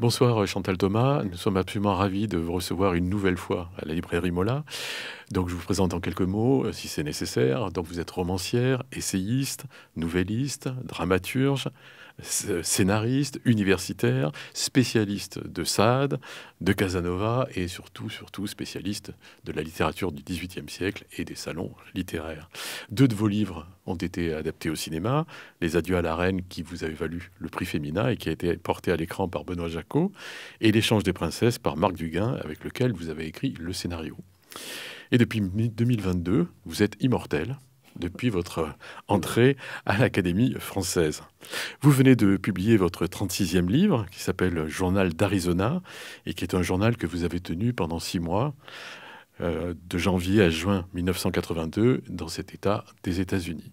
Bonsoir Chantal Thomas, nous sommes absolument ravis de vous recevoir une nouvelle fois à la librairie Mola. Donc je vous présente en quelques mots, euh, si c'est nécessaire. Donc vous êtes romancière, essayiste, nouvelliste, dramaturge, euh, scénariste, universitaire, spécialiste de Sade, de Casanova et surtout, surtout spécialiste de la littérature du XVIIIe siècle et des salons littéraires. Deux de vos livres ont été adaptés au cinéma, Les Adieux à la Reine qui vous avait valu le prix Féminin et qui a été porté à l'écran par Benoît Jacot et L'échange des princesses par Marc Duguin avec lequel vous avez écrit le scénario. Et depuis 2022, vous êtes immortel depuis votre entrée à l'Académie française. Vous venez de publier votre 36e livre qui s'appelle Journal d'Arizona et qui est un journal que vous avez tenu pendant six mois, euh, de janvier à juin 1982, dans cet État des États-Unis.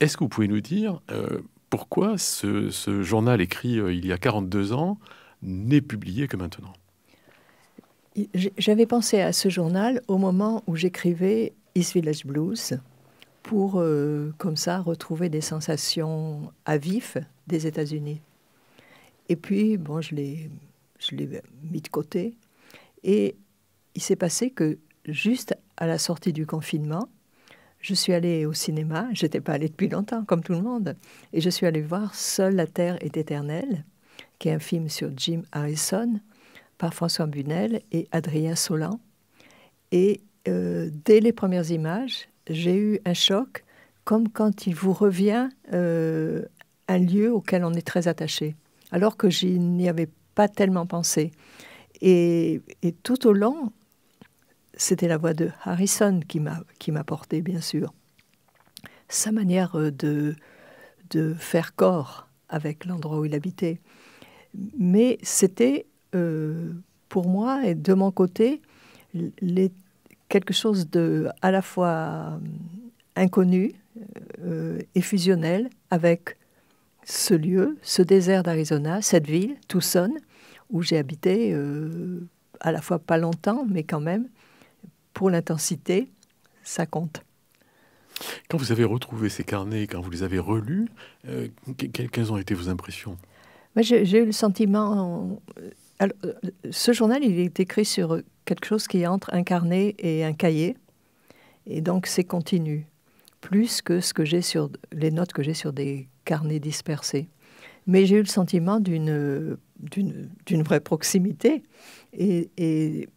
Est-ce que vous pouvez nous dire euh, pourquoi ce, journal écrit euh, il y a 42 ans n'est publié que maintenant j'avais pensé à ce journal au moment où j'écrivais East Village Blues pour, euh, comme ça, retrouver des sensations à vif des États-Unis. Et puis, bon, je l'ai, mis de côté. Et il s'est passé que juste à la sortie du confinement, je suis allée au cinéma. Je n'étais pas allée depuis longtemps, comme tout le monde. Et je suis allée voir Seule la Terre est éternelle, qui est un film sur Jim Harrison François Bunel et Adrien Solin. Et euh, dès les premières images, j'ai eu un choc, comme quand il vous revient euh, un lieu auquel on est très attaché, alors que je n'y avais pas tellement pensé. Et, tout au long, c'était la voix de Harrison qui m'a porté, bien sûr. Sa manière euh, de, de faire corps avec l'endroit où il habitait. Mais c'était euh, pour moi et de mon côté, les, quelque chose de à la fois euh, inconnu euh, et fusionnel avec ce lieu, ce désert d'Arizona, cette ville, Tucson, où j'ai habité à la fois pas longtemps, mais quand même, pour l'intensité, ça compte. Quand vous avez retrouvé ces carnets, quand vous les avez relus, quelles ont été vos impressions J'ai eu le sentiment euh, ce journal, il est écrit sur euh, quelque chose qui est entre un carnet et un cahier. Et donc, c'est continu, plus que ce que j'ai sur les notes que j'ai sur des carnets dispersés. Mais j'ai eu le sentiment d'une euh, vraie proximité et,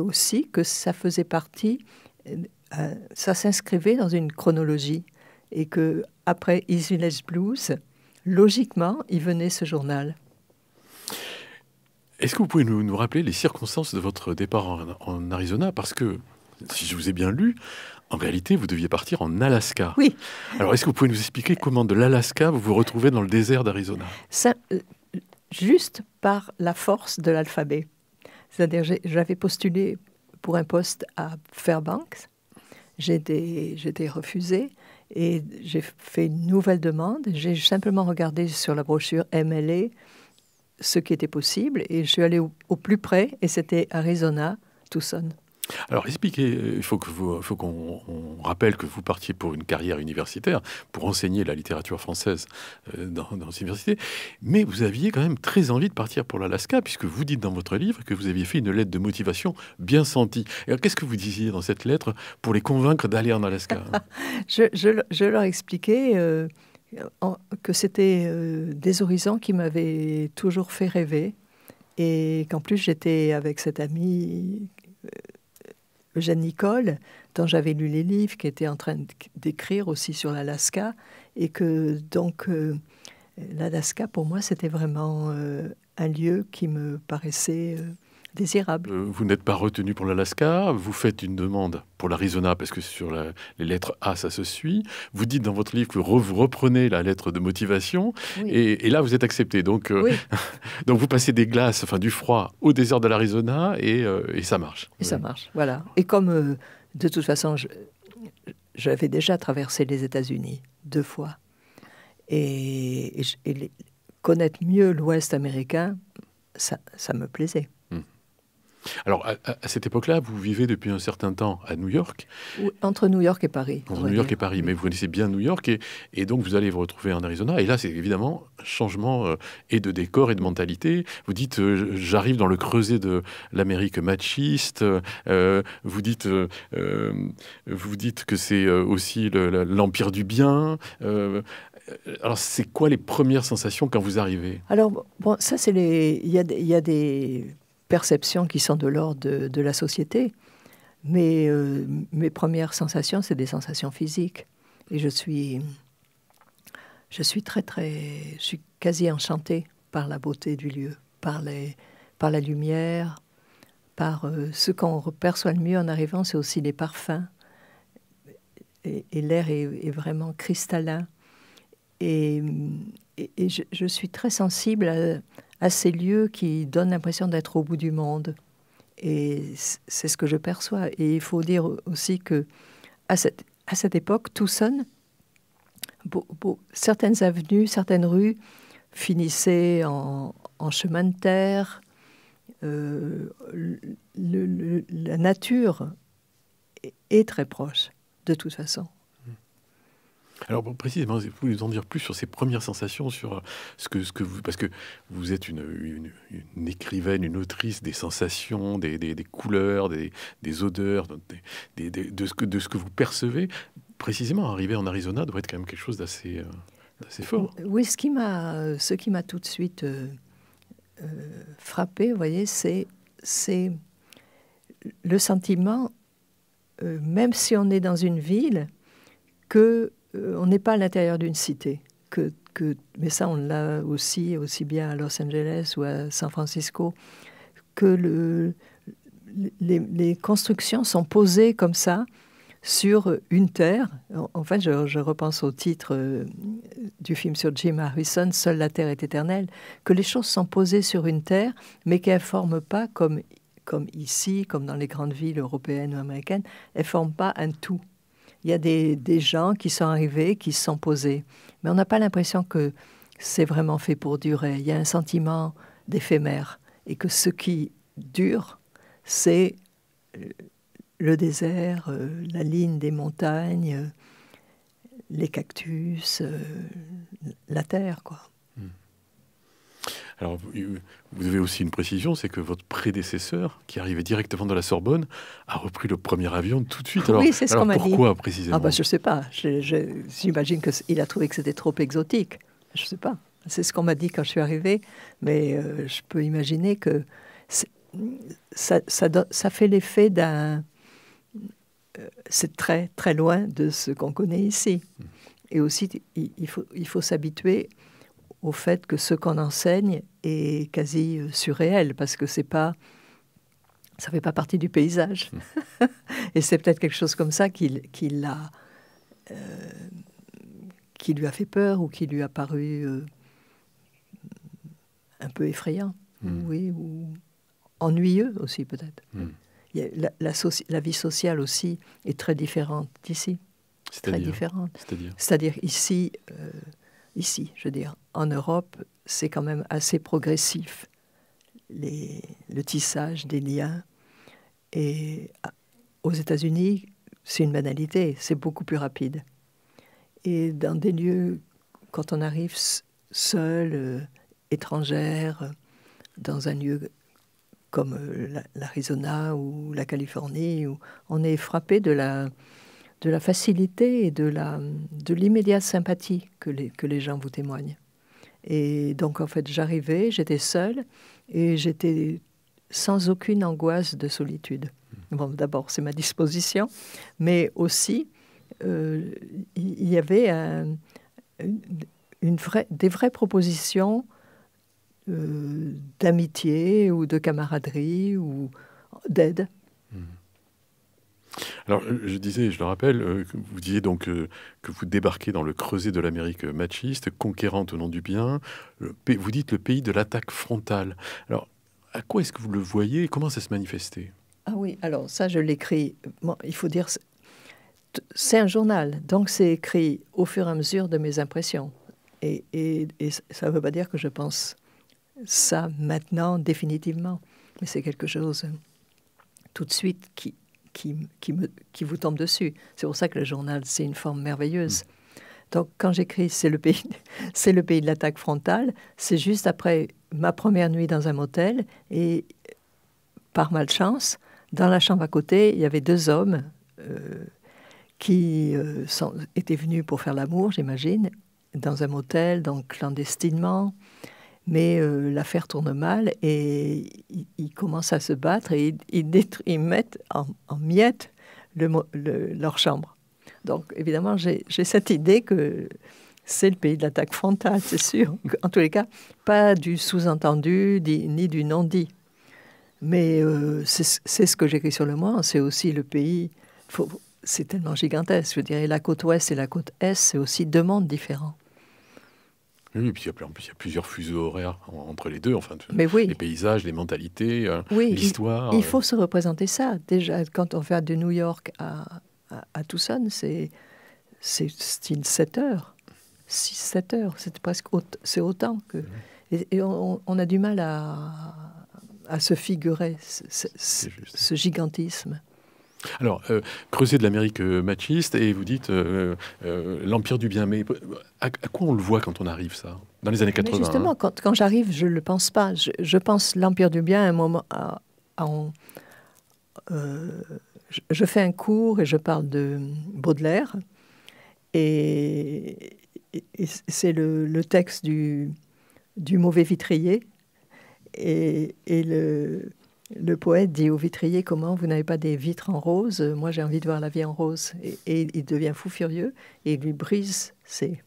aussi que ça faisait partie, ça s'inscrivait dans une chronologie. Et que après Easy Blues, logiquement, il venait ce journal. Est-ce que vous pouvez nous, rappeler les circonstances de votre départ en, en Arizona Parce que, si je vous ai bien lu, en réalité, vous deviez partir en Alaska. Oui. Alors, est-ce que vous pouvez nous expliquer comment de l'Alaska vous vous retrouvez dans le désert d'Arizona euh, Juste par la force de l'alphabet. C'est-à-dire, j'avais postulé pour un poste à Fairbanks. J'ai été refusé et j'ai fait une nouvelle demande. J'ai simplement regardé sur la brochure MLA ce qui était possible et je suis allée au, plus près et c'était Arizona, Tucson. Alors expliquez, euh, il faut qu'on rappelle que vous partiez pour une carrière universitaire, pour enseigner la littérature française euh, dans, dans les mais vous aviez quand même très envie de partir pour l'Alaska, puisque vous dites dans votre livre que vous aviez fait une lettre de motivation bien sentie. Alors qu'est-ce que vous disiez dans cette lettre pour les convaincre d'aller en Alaska je, leur expliquais... Euh, que c'était euh, des horizons qui m'avaient toujours fait rêver et qu'en plus j'étais avec cette amie euh, Eugène Nicole, dont j'avais lu les livres, qui était en train d'écrire aussi sur l'Alaska, et que donc euh, l'Alaska pour moi c'était vraiment un lieu qui me paraissait désirable. Euh, vous n'êtes pas retenu pour l'Alaska, vous faites une demande pour l'Arizona parce que sur les lettres A, ça se suit. Vous dites dans votre livre que vous reprenez la lettre de motivation et, là, vous êtes accepté. Donc, euh, donc vous passez des glaces, enfin du froid, au désert de l'Arizona et, euh, ça marche. Et ça marche, voilà. Et comme de toute façon, j'avais déjà traversé les États-Unis deux fois et, connaître mieux l'Ouest américain, ça me plaisait. Alors, à, cette époque-là, vous vivez depuis un certain temps à New York. entre New York et Paris. Entre New York et Paris, mais vous connaissez bien New York et, donc vous allez vous retrouver en Arizona. Et là, c'est évidemment changement euh, et de décor et de mentalité. Vous dites, euh, j'arrive dans le creuset de l'Amérique machiste. Euh, vous, dites, vous dites que c'est aussi l'empire du bien. Alors, c'est quoi les premières sensations quand vous arrivez Alors, bon, ça, c'est les. Il y y a, des perceptions qui sont de l'ordre de, la société. Mais euh, mes premières sensations, c'est des sensations physiques. Et je suis, je suis très, très, je suis quasi enchantée par la beauté du lieu, par, les, par la lumière, par euh, ce qu'on perçoit le mieux en arrivant, c'est aussi les parfums. Et, l'air est, vraiment cristallin. Et, je, je, suis très sensible à, à ces lieux qui donnent l'impression d'être au bout du monde. Et c'est ce que je perçois. Et il faut dire aussi que à cette, à cette époque, tout beau, certaines avenues, certaines rues finissaient en, chemin de terre. Euh, la nature est très proche, de toute façon. Alors précisément, vous voulez nous en dire plus sur ces premières sensations, sur euh, ce que, ce que vous, parce que vous êtes une, écrivaine, une autrice des sensations, des, couleurs, des, odeurs, de, ce que, de ce que vous percevez. Précisément, arriver en Arizona doit être quand même quelque chose d'assez euh, fort. Oui, ce qui m'a, euh, ce qui m'a tout de suite frappé, vous voyez, c'est, c'est le sentiment, même si on est dans une ville, que euh, on n'est pas à l'intérieur d'une cité. Que, mais ça, on l'a aussi, aussi bien à Los Angeles ou à San Francisco, que les, constructions sont posées comme ça sur une terre. En, fait, je, repense au titre euh, du film sur Jim Harrison, Seule la terre est éternelle, que les choses sont posées sur une terre, mais qu'elles ne forment pas, comme, comme ici, comme dans les grandes villes européennes ou américaines, elles ne forment pas un tout il y a des, gens qui sont arrivés, qui se sont posés. Mais on n'a pas l'impression que c'est vraiment fait pour durer. Il y a un sentiment d'éphémère. Et que ce qui dure, c'est euh, le désert, euh, la ligne des montagnes, euh, les cactus, la terre, quoi. Alors, euh, vous avez aussi une précision, c'est que votre prédécesseur, qui arrivait directement de la Sorbonne, a repris le premier avion tout de suite. Alors, oui, c'est ce qu'on m'a dit. Pourquoi précisément ah bah, Je ne sais pas. J'imagine qu'il a trouvé que c'était trop exotique. Je ne sais pas. C'est ce qu'on m'a dit quand je suis arrivée. Mais euh, je peux imaginer que ça, ça, fait l'effet d'un... Euh, c'est très, très loin de ce qu'on connaît ici. Hmm. Et aussi, faut, il faut s'habituer au fait que ce qu'on enseigne est quasi euh, surréel, parce que c'est pas, ça ne fait pas partie du paysage. Hmm. Et c'est peut-être quelque chose comme ça qui, qui l'a, euh, qui lui a fait peur ou qui lui a paru euh, un peu effrayant, hmm. oui, ou ennuyeux aussi peut-être. Hmm. La, la, vie sociale aussi est très différente d'ici. Très différente. C'est-à-dire Ici, ici, je veux dire, en Europe, c'est quand même assez progressif, les, le tissage des liens. Et aux États-Unis, c'est une banalité, c'est beaucoup plus rapide. Et dans des lieux, quand on arrive seul, euh, étrangère, dans un lieu comme euh, l'Arizona ou la Californie, on est frappé de la, de la facilité et de l'immédiate de sympathie que que les gens vous témoignent. Et donc, en fait, j'arrivais, j'étais seule et j'étais sans aucune angoisse de solitude. Mmh. Bon, d'abord, c'est ma disposition, mais aussi, euh, il y, avait des vraies propositions euh, d'amitié ou de camaraderie ou d'aide. Alors, je disais, je le rappelle, euh, vous disiez donc euh, que vous débarquez dans le creuset de l'Amérique machiste, conquérante au nom du bien. vous dites le pays de l'attaque frontale. Alors, à quoi est-ce que vous le voyez et Comment ça se manifestait Ah oui, alors ça, je l'écris. il faut dire, c'est un journal, donc c'est écrit au fur et à mesure de mes impressions. Et, et ça ne veut pas dire que je pense ça maintenant définitivement, mais c'est quelque chose euh, tout de suite qui, qui, qui, me, qui vous tombe dessus. C'est pour ça que le journal, c'est une forme merveilleuse. Mm. Donc, quand j'écris C'est le pays, c'est le pays de l'attaque frontale, c'est juste après ma première nuit dans un motel et par malchance, dans la chambre à côté, il y avait deux hommes euh, qui euh, étaient venus pour faire l'amour, j'imagine, dans un motel, donc clandestinement mais euh, l'affaire tourne mal et ils, commencent à se battre et ils, mettent en, miettes leur chambre. Donc évidemment, j'ai cette idée que c'est le pays de l'attaque frontale, c'est sûr. En tous les cas, pas du sous-entendu ni du non-dit. Mais euh, c'est ce que j'écris sur le mois. c'est aussi le pays. C'est tellement gigantesque. Je dirais la côte ouest et la côte est, c'est aussi deux mondes différents. Oui, puis il y a plusieurs fuseaux horaires entre les deux, enfin, les paysages, les mentalités, euh, l'histoire. Il, euh. faut se représenter ça. Déjà, quand on va de New York à, à, Tucson, c'est style 7 heures, 6-7 heures, c'est presque c'est autant que. Et, on, a du mal à, à se figurer ce gigantisme. Alors, euh, creuser de l'Amérique euh, machiste et vous dites euh, l'empire du bien, mais à, quoi on le voit quand on arrive, ça Dans les années 80 Justement, hein quand, j'arrive, je ne le pense pas. Je, pense l'empire du bien à un moment. À, je, fais un cours et je parle de Baudelaire. Et, c'est le, texte du, du mauvais vitrier. et le le poète dit au vitrier comment vous n'avez pas des vitres en rose, moi j'ai envie de voir la vie en rose. Et, il devient fou furieux et il lui brise ses,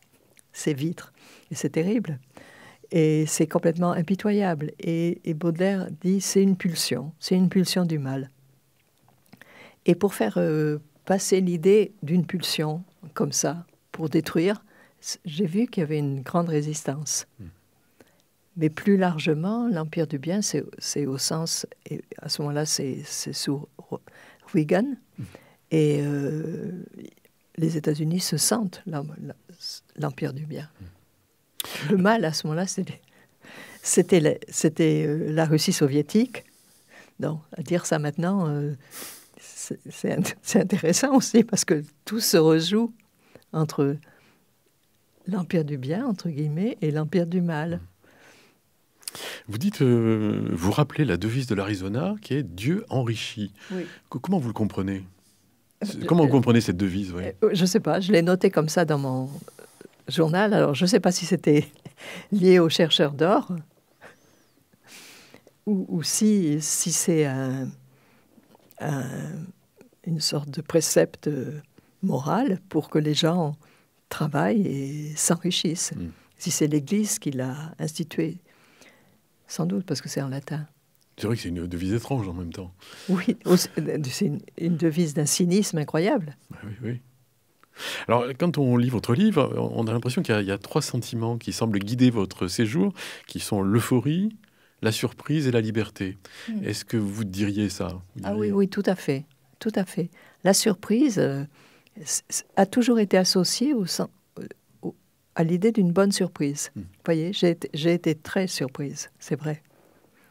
vitres. Et c'est terrible. Et c'est complètement impitoyable. Et, Baudelaire dit c'est une pulsion, c'est une pulsion du mal. Et pour faire euh, passer l'idée d'une pulsion comme ça, pour détruire, j'ai vu qu'il y avait une grande résistance. Mmh. Mais plus largement, l'empire du bien, c'est au sens, et à ce moment-là, c'est sous Reagan, mm. et euh, les États-Unis se sentent l'empire du bien. Mm. Le mal, à ce moment-là, c'était euh, la, Russie soviétique. Donc, à dire ça maintenant, euh, c'est intéressant aussi, parce que tout se rejoue entre l'empire du bien, entre guillemets, et l'empire du mal. Mm. Vous dites, euh, vous rappelez la devise de l'Arizona qui est Dieu enrichit. Comment vous le comprenez euh, Comment euh, vous comprenez cette devise Je ne sais pas, je l'ai notée comme ça dans mon journal. Alors, je ne sais pas si c'était lié aux chercheurs d'or ou, si, c'est un, une sorte de précepte moral pour que les gens travaillent et s'enrichissent. Hmm. Si c'est l'Église qui l'a institué sans doute, parce que c'est en latin. C'est vrai que c'est une devise étrange en même temps. Oui, c'est une, devise d'un cynisme incroyable. Bah oui, oui. Alors, quand on lit votre livre, on a l'impression qu'il y, a trois sentiments qui semblent guider votre séjour, qui sont l'euphorie, la surprise et la liberté. Hmm. Est-ce que vous diriez ça Ah oui, oui, tout à fait, tout à fait. La surprise euh, a toujours été associée au, à l'idée d'une bonne surprise. Hmm. Vous voyez, j'ai été, très surprise, c'est vrai.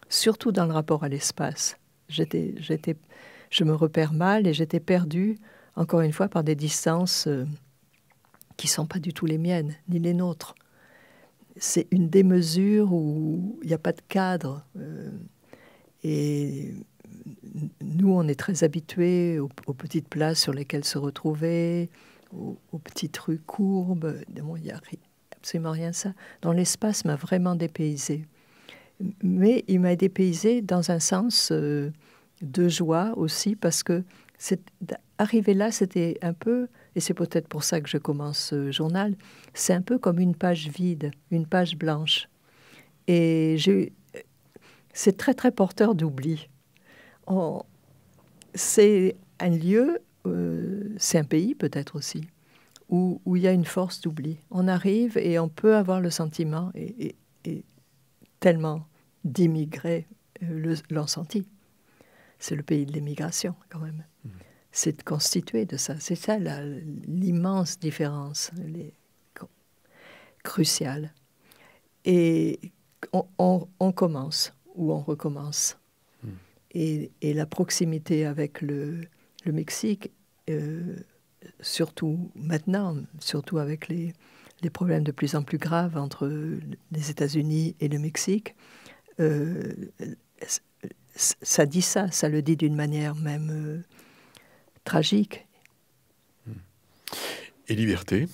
Surtout dans le rapport à l'espace. je me repère mal et j'étais perdue, encore une fois, par des distances euh, qui ne sont pas du tout les miennes, ni les nôtres. C'est une démesure où il n'y a pas de cadre. Euh, et nous, on est très habitués aux petites places sur lesquelles se retrouver, aux, petites rues courbes. Il n'y a absolument rien de ça. Dans l'espace m'a vraiment dépaysé. Mais il m'a dépaysé dans un sens euh, de joie aussi, parce que arriver là, c'était un peu, et c'est peut-être pour ça que je commence ce euh, journal, c'est un peu comme une page vide, une page blanche. Et c'est très très porteur d'oubli. C'est un lieu euh, c'est un pays peut-être aussi où, où, il y a une force d'oubli. On arrive et on peut avoir le sentiment, et, et, tellement d'immigrés euh, l'ont senti. C'est le pays de l'immigration quand même. Mmh. C'est constitué de ça. C'est ça l'immense différence les, cruciale. Et on, on, commence ou on recommence. Mmh. Et, et, la proximité avec le, le Mexique, euh, surtout maintenant, surtout avec les, problèmes de plus en plus graves entre les États-Unis et le Mexique, euh, ça dit ça, ça le dit d'une manière même euh, tragique. Hmm. Et liberté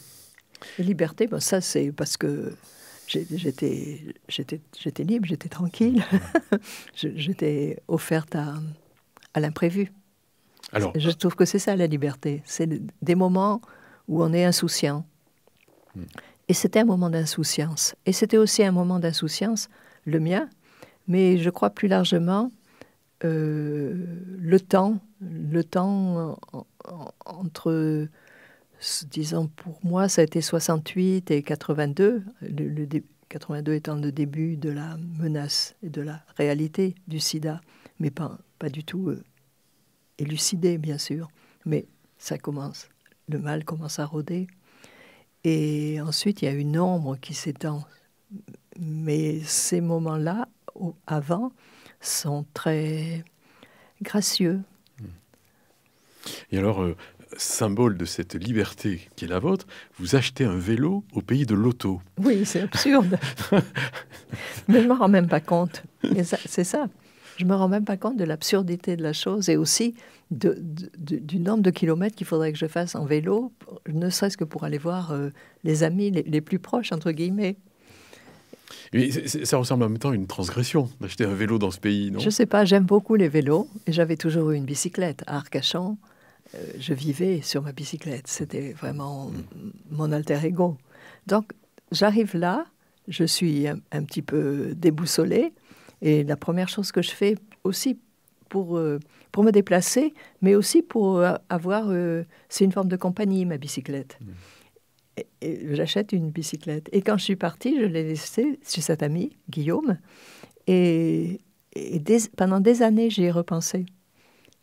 et Liberté, ben, ça c'est parce que j'étais libre, j'étais tranquille, hmm. j'étais offerte à, à l'imprévu je trouve que c'est ça la liberté. C'est des moments où on est insouciant. Hmm. Et c'était un moment d'insouciance. Et c'était aussi un moment d'insouciance, le mien, mais je crois plus largement euh, le temps, le temps entre, disons pour moi, ça a été 68 et 82, le, 82 étant le début de la menace et de la réalité du sida, mais pas, pas du tout euh, élucidé, bien sûr, mais ça commence. Le mal commence à rôder. Et ensuite, il y a une ombre qui s'étend. Mais ces moments-là, avant, sont très gracieux. Et alors, euh, symbole de cette liberté qui est la vôtre, vous achetez un vélo au pays de l'auto. Oui, c'est absurde. Mais je ne m'en rends même pas compte. C'est ça. Je me rends même pas compte de l'absurdité de la chose et aussi du nombre de kilomètres qu'il faudrait que je fasse en vélo, ne serait-ce que pour aller voir euh, les amis les, plus proches, entre guillemets. ça ressemble en même temps à une transgression d'acheter un vélo dans ce pays, non Je ne sais pas, j'aime beaucoup les vélos et j'avais toujours eu une bicyclette. À Arcachon, euh, je vivais sur ma bicyclette. C'était vraiment mm. mon alter ego. Donc j'arrive là, je suis un, un, petit peu déboussolée et la première chose que je fais aussi pour, euh, pour me déplacer, mais aussi pour euh, avoir. Euh, c'est une forme de compagnie, ma bicyclette. Mmh. Et, J'achète une bicyclette. Et quand je suis partie, je l'ai laissée chez cet ami, Guillaume. Et, pendant des années, j'ai repensé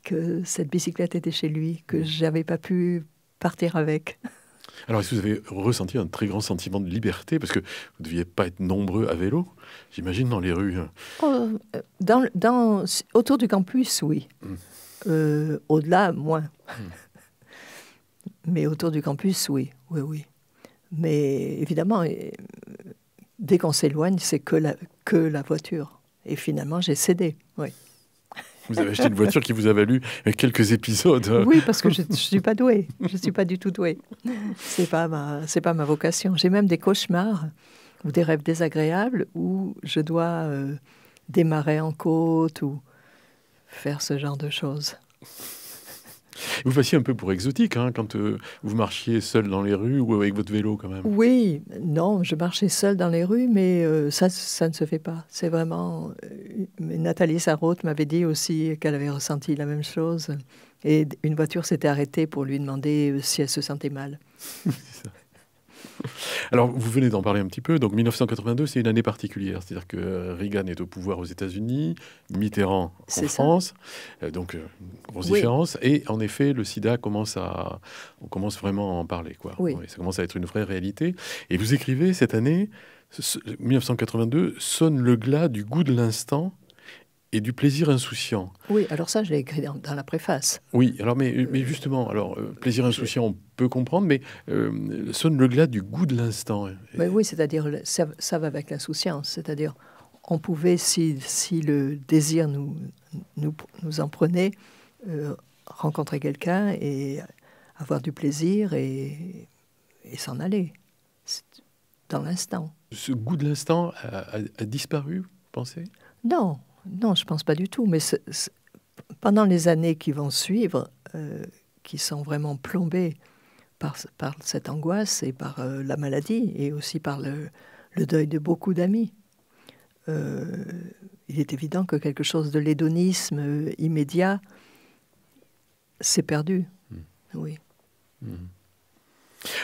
que cette bicyclette était chez lui, que mmh. j'avais pas pu partir avec. Alors, est-ce que vous avez ressenti un très grand sentiment de liberté Parce que vous ne deviez pas être nombreux à vélo, j'imagine, dans les rues. Hein oh, euh, dans, autour du campus, oui. Hmm. Euh, au-delà, moins. Hmm. Mais autour du campus, oui, oui, oui. Mais évidemment, euh, dès qu'on s'éloigne, c'est que la, que la voiture. Et finalement, j'ai cédé, oui. Vous avez acheté une voiture qui vous a valu euh, quelques épisodes. Euh. Oui, parce que je ne suis pas douée. Je ne suis pas du tout douée. Ce n'est pas, ma, pas ma vocation. J'ai même des cauchemars ou des rêves désagréables où je dois euh, démarrer en côte ou faire ce genre de choses. Vous fassiez un peu pour exotique hein, quand euh, vous marchiez seul dans les rues ou avec votre vélo quand même. Oui, non, je marchais seul dans les rues, mais euh, ça, ça ne se fait pas. C'est vraiment. Euh, Nathalie Sarraute m'avait dit aussi qu'elle avait ressenti la même chose. Et une voiture s'était arrêtée pour lui demander si elle se sentait mal. Alors, vous venez d'en parler un petit peu. Donc, 1982, c'est une année particulière. C'est-à-dire que euh, Reagan est au pouvoir aux États-Unis, Mitterrand en France. Euh, donc, euh, grosse différence. Et en effet, le sida commence à. On commence vraiment à en parler. Quoi. ça commence à être une vraie réalité. Et vous écrivez cette année, 1982, sonne le glas du goût de l'instant et du plaisir insouciant. Oui, alors ça, je l'ai écrit dans, la préface. Oui, alors mais, mais euh, justement, alors euh, euh, plaisir insouciant, on peut comprendre, mais euh, sonne le glas du goût de l'instant. oui, c'est-à-dire ça, ça, va avec l'insouciance, c'est-à-dire on pouvait, si, si le désir nous, nous, nous en prenait, rencontrer quelqu'un et avoir du plaisir et, et s'en aller dans l'instant. Ce goût de l'instant a, disparu, vous pensez Non, non, je pense pas du tout. Mais pendant les années qui vont suivre, euh, qui sont vraiment plombées par, cette angoisse et par euh, la maladie et aussi par le, deuil de beaucoup d'amis, euh, il est évident que quelque chose de l'hédonisme immédiat s'est perdu. Mmh. Oui. Mmh.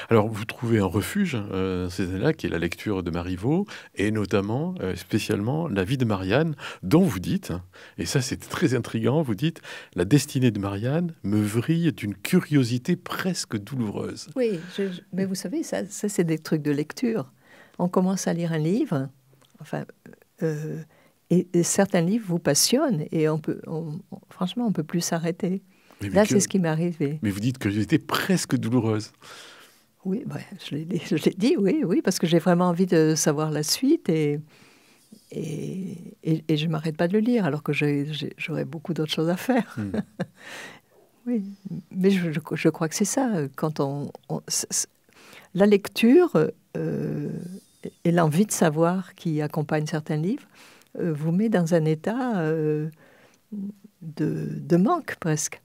Alors, vous trouvez un refuge euh, ces années-là, qui est la lecture de Marivaux, et notamment, euh, spécialement, la vie de Marianne, dont vous dites, et ça c'est très intrigant, vous dites, la destinée de Marianne me vrille d'une curiosité presque douloureuse. Oui, mais vous savez, ça, c'est des trucs de lecture. On commence à lire un livre, enfin, euh, et, certains livres vous passionnent, et on peut, on, franchement, on peut plus s'arrêter. Là, c'est ce qui m'est arrivé. Mais vous dites que curiosité presque douloureuse. Oui, bah, je l'ai dit, oui, oui, parce que j'ai vraiment envie de savoir la suite et, et, je ne m'arrête pas de le lire, alors que j'aurais beaucoup d'autres choses à faire. Hmm. oui, mais je, crois que c'est ça. Quand on, la lecture euh, et l'envie de savoir qui accompagne certains livres euh, vous met dans un état euh, de manque presque.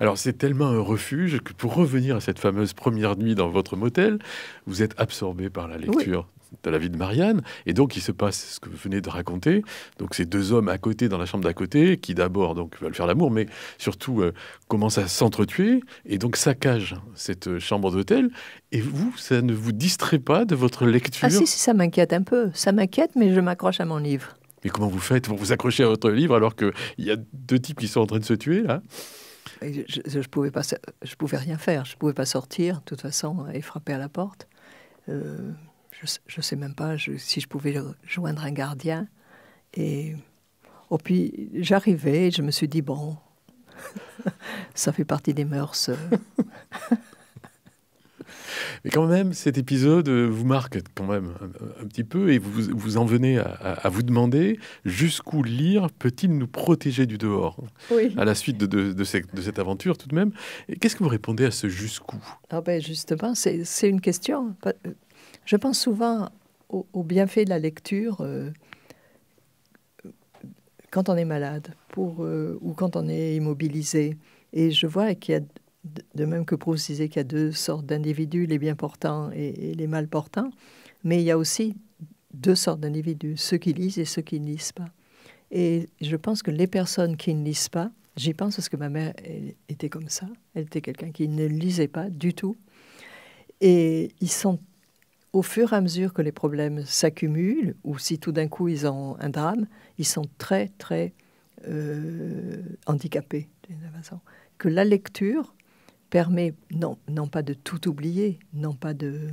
Alors c'est tellement un refuge que pour revenir à cette fameuse première nuit dans votre motel, vous êtes absorbé par la lecture. de la vie de Marianne. Et donc, il se passe ce que vous venez de raconter. Donc, ces deux hommes à côté, dans la chambre d'à côté, qui d'abord donc veulent faire l'amour, mais surtout euh, commencent à s'entretuer et donc saccagent cette euh, chambre d'hôtel. Et vous, ça ne vous distrait pas de votre ah, lecture Ah si, si ça m'inquiète un peu. Ça m'inquiète, mais je m'accroche à mon livre. Mais comment vous faites pour vous accrocher à votre livre alors qu'il y a deux types qui sont en train de se tuer là je, ne pouvais pas, je pouvais rien faire. Je pouvais pas sortir, de toute façon, et frapper à la porte. Euh, je, ne sais même pas si je pouvais joindre un gardien. Et oh, puis j'arrivais, je me suis dit bon, ça fait partie des mœurs. Euh, mais quand même, cet épisode euh, vous marque quand même un, petit peu et vous, vous en venez à, vous demander jusqu'où lire peut-il nous protéger du dehors oui. à la suite de, de, cette, aventure tout de même. Qu'est-ce que vous répondez à ce jusqu'où ah ben Justement, c'est une question. Euh, je pense souvent au, bienfaits bienfait de la lecture. Euh, quand on est malade pour, ou quand on est immobilisé. Et je vois qu'il y a de même que Proust disait qu'il y a deux sortes d'individus, les bien portants et, les mal portants, mais il y a aussi deux sortes d'individus, ceux qui lisent et ceux qui ne lisent pas. Et je pense que les personnes qui ne lisent pas, j'y pense parce que ma mère était comme ça, elle était quelqu'un qui ne lisait pas du tout, et ils sont au fur et à mesure que les problèmes s'accumulent, ou si tout d'un coup ils ont un drame, ils sont très, très euh, handicapés, Que la lecture permet non, non pas de tout oublier, non pas de,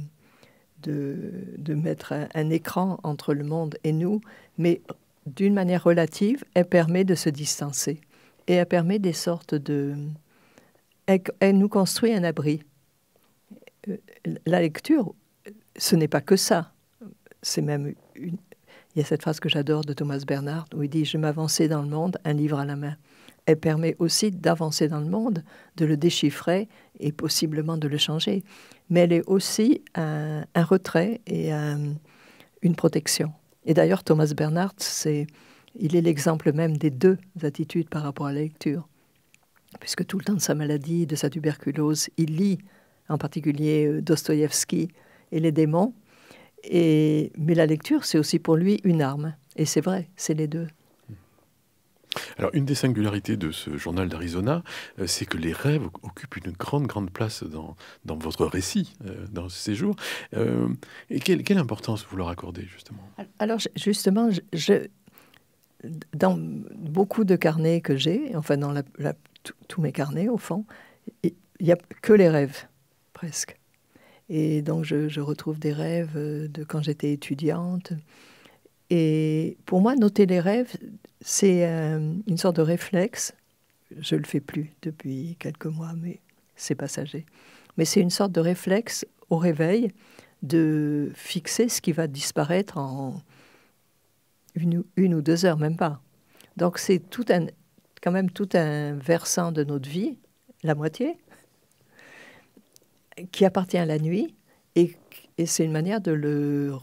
de, de mettre un, écran entre le monde et nous, mais d'une manière relative, elle permet de se distancer. Et elle permet des sortes de... Elle, nous construit un abri. Euh, la lecture, ce n'est pas que ça. C'est même une... Il y a cette phrase que j'adore de Thomas Bernard où il dit ⁇ Je m'avançais dans le monde, un livre à la main ⁇ elle permet aussi d'avancer dans le monde, de le déchiffrer et possiblement de le changer. Mais elle est aussi un, retrait et une protection. Et d'ailleurs, Thomas Bernhardt, c'est, il est l'exemple même des deux attitudes par rapport à la lecture. Puisque tout le temps de sa maladie, de sa tuberculose, il lit en particulier euh, Dostoïevski et les démons. Et, mais la lecture, c'est aussi pour lui une arme. Et c'est vrai, c'est les deux. Alors, une des singularités de ce journal d'Arizona, euh, c'est que les rêves occupent une grande, grande place dans, dans votre récit, euh, dans ces séjour. Euh, et quelle, quelle, importance vous leur accordez, justement Alors, justement, je, dans beaucoup de carnets que j'ai, enfin, dans tous mes carnets, au fond, il n'y a que les rêves, presque. Et donc, je retrouve des rêves de quand j'étais étudiante. Et pour moi, noter les rêves, c'est euh, une sorte de réflexe. Je ne le fais plus depuis quelques mois, mais c'est passager. Mais c'est une sorte de réflexe au réveil de fixer ce qui va disparaître en une, ou deux heures, même pas. Donc c'est tout un, quand même tout un versant de notre vie, la moitié, qui appartient à la nuit, et, et c'est une manière de le,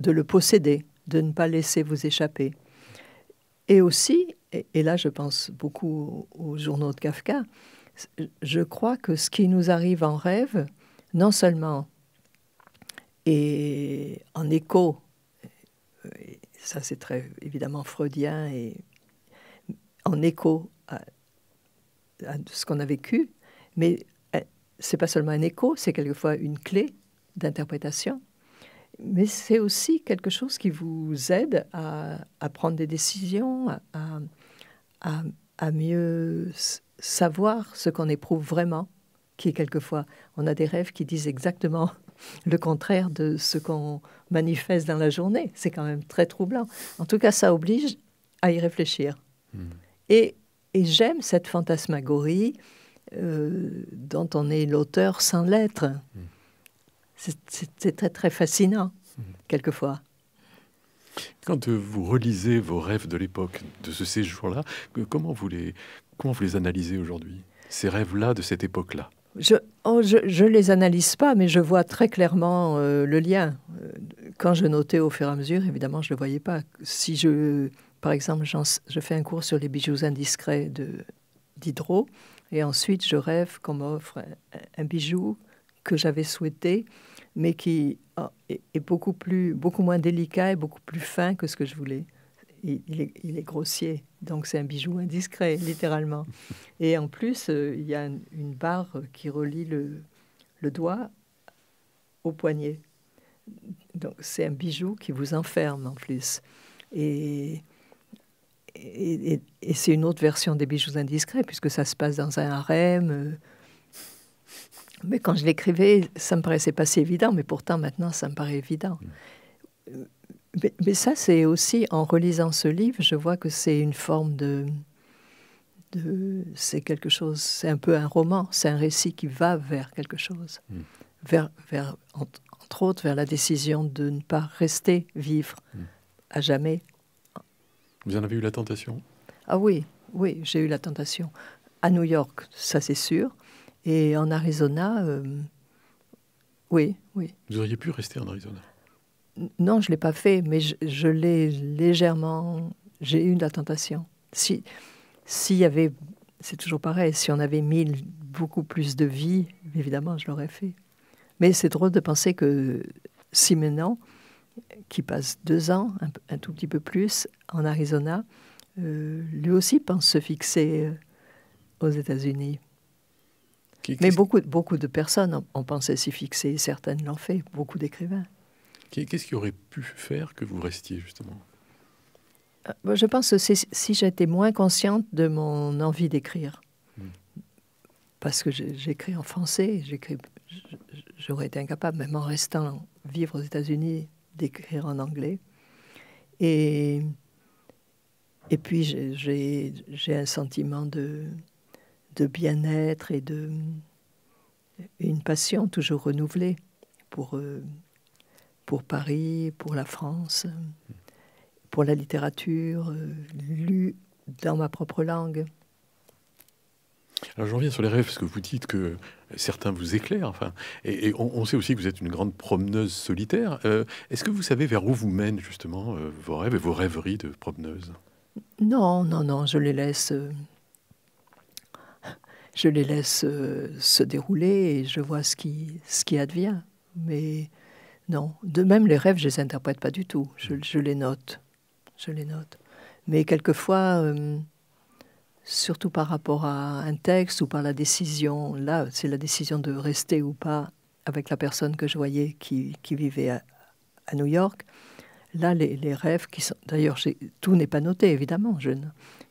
de le posséder de ne pas laisser vous échapper. Et aussi, et, là je pense beaucoup aux, journaux de Kafka, je crois que ce qui nous arrive en rêve, non seulement et en écho, ça c'est très évidemment freudien, et en écho à, à ce qu'on a vécu, mais eh, c'est pas seulement un écho, c'est quelquefois une clé d'interprétation mais c'est aussi quelque chose qui vous aide à, prendre des décisions, à, mieux savoir ce qu'on éprouve vraiment, qui est quelquefois, on a des rêves qui disent exactement le contraire de ce qu'on manifeste dans la journée. C'est quand même très troublant. En tout cas, ça oblige à y réfléchir. Hmm. Et, j'aime cette fantasmagorie euh, dont on est l'auteur sans l'être. Hmm. C'est très très fascinant, hmm. quelquefois. Quand vous relisez vos rêves de l'époque, de ce séjour-là, comment vous les, comment vous les analysez aujourd'hui Ces rêves-là de cette époque-là je, ne oh, les analyse pas, mais je vois très clairement euh, le lien. Euh, quand je notais au fur et à mesure, évidemment, je ne le voyais pas. Si je, par exemple, je fais un cours sur les bijoux indiscrets de d'Hydro, et ensuite je rêve qu'on m'offre un bijou que j'avais souhaité mais qui oh, est beaucoup, plus, beaucoup moins délicat et beaucoup plus fin que ce que je voulais. Il, est, grossier, donc c'est un bijou indiscret, littéralement. Et en plus, euh, il y a une barre qui relie le, doigt au poignet. Donc c'est un bijou qui vous enferme en plus. Et, et c'est une autre version des bijoux indiscrets, puisque ça se passe dans un harem. Euh, mais quand je l'écrivais, ça me paraissait pas si évident, mais pourtant maintenant, ça me paraît évident. Mm. Mais, ça, c'est aussi, en relisant ce livre, je vois que c'est une forme de... c'est quelque chose, c'est un peu un roman, c'est un récit qui va vers quelque chose, mm. vers, vers, entre autres vers la décision de ne pas rester vivre mm. à jamais. Vous en avez eu la tentation Ah oui, oui, j'ai eu la tentation. À New York, ça c'est sûr et en Arizona, euh, oui, oui. Vous auriez pu rester en Arizona Non, je ne l'ai pas fait, mais je, l'ai légèrement. J'ai eu la tentation. S'il y avait. C'est toujours pareil, si on avait mis beaucoup plus de vie, évidemment, je l'aurais fait. Mais c'est drôle de penser que si maintenant, qui passe deux ans, un, tout petit peu plus, en Arizona, euh, lui aussi pense se fixer euh, aux États-Unis. Mais beaucoup, beaucoup de personnes ont, pensé s'y fixer, certaines l'ont fait, beaucoup d'écrivains. Qu'est-ce qui aurait pu faire que vous restiez justement euh, Je pense que si j'étais moins consciente de mon envie d'écrire. Hmm. Parce que j'écris en français, j'aurais été incapable, même en restant vivre aux États-Unis, d'écrire en anglais. Et, et puis j'ai un sentiment de, de bien-être et de une passion toujours renouvelée pour, euh, pour Paris, pour la France, pour la littérature, euh, lue dans ma propre langue. Alors j'en reviens sur les rêves, parce que vous dites que certains vous éclairent, enfin, et, on, sait aussi que vous êtes une grande promeneuse solitaire. Euh, est-ce que vous savez vers où vous mène justement vos rêves et vos rêveries de promeneuse Non, non, non, je les laisse je les laisse euh, se dérouler et je vois ce qui, ce qui advient. Mais non, de même les rêves, je les interprète pas du tout. Je, mm. les note, je les note. Mais quelquefois, euh, surtout par rapport à un texte ou par la décision, là, c'est la décision de rester ou pas avec la personne que je voyais qui, qui vivait à, New York. Là, les, les rêves qui sont. D'ailleurs, tout n'est pas noté, évidemment. Je, il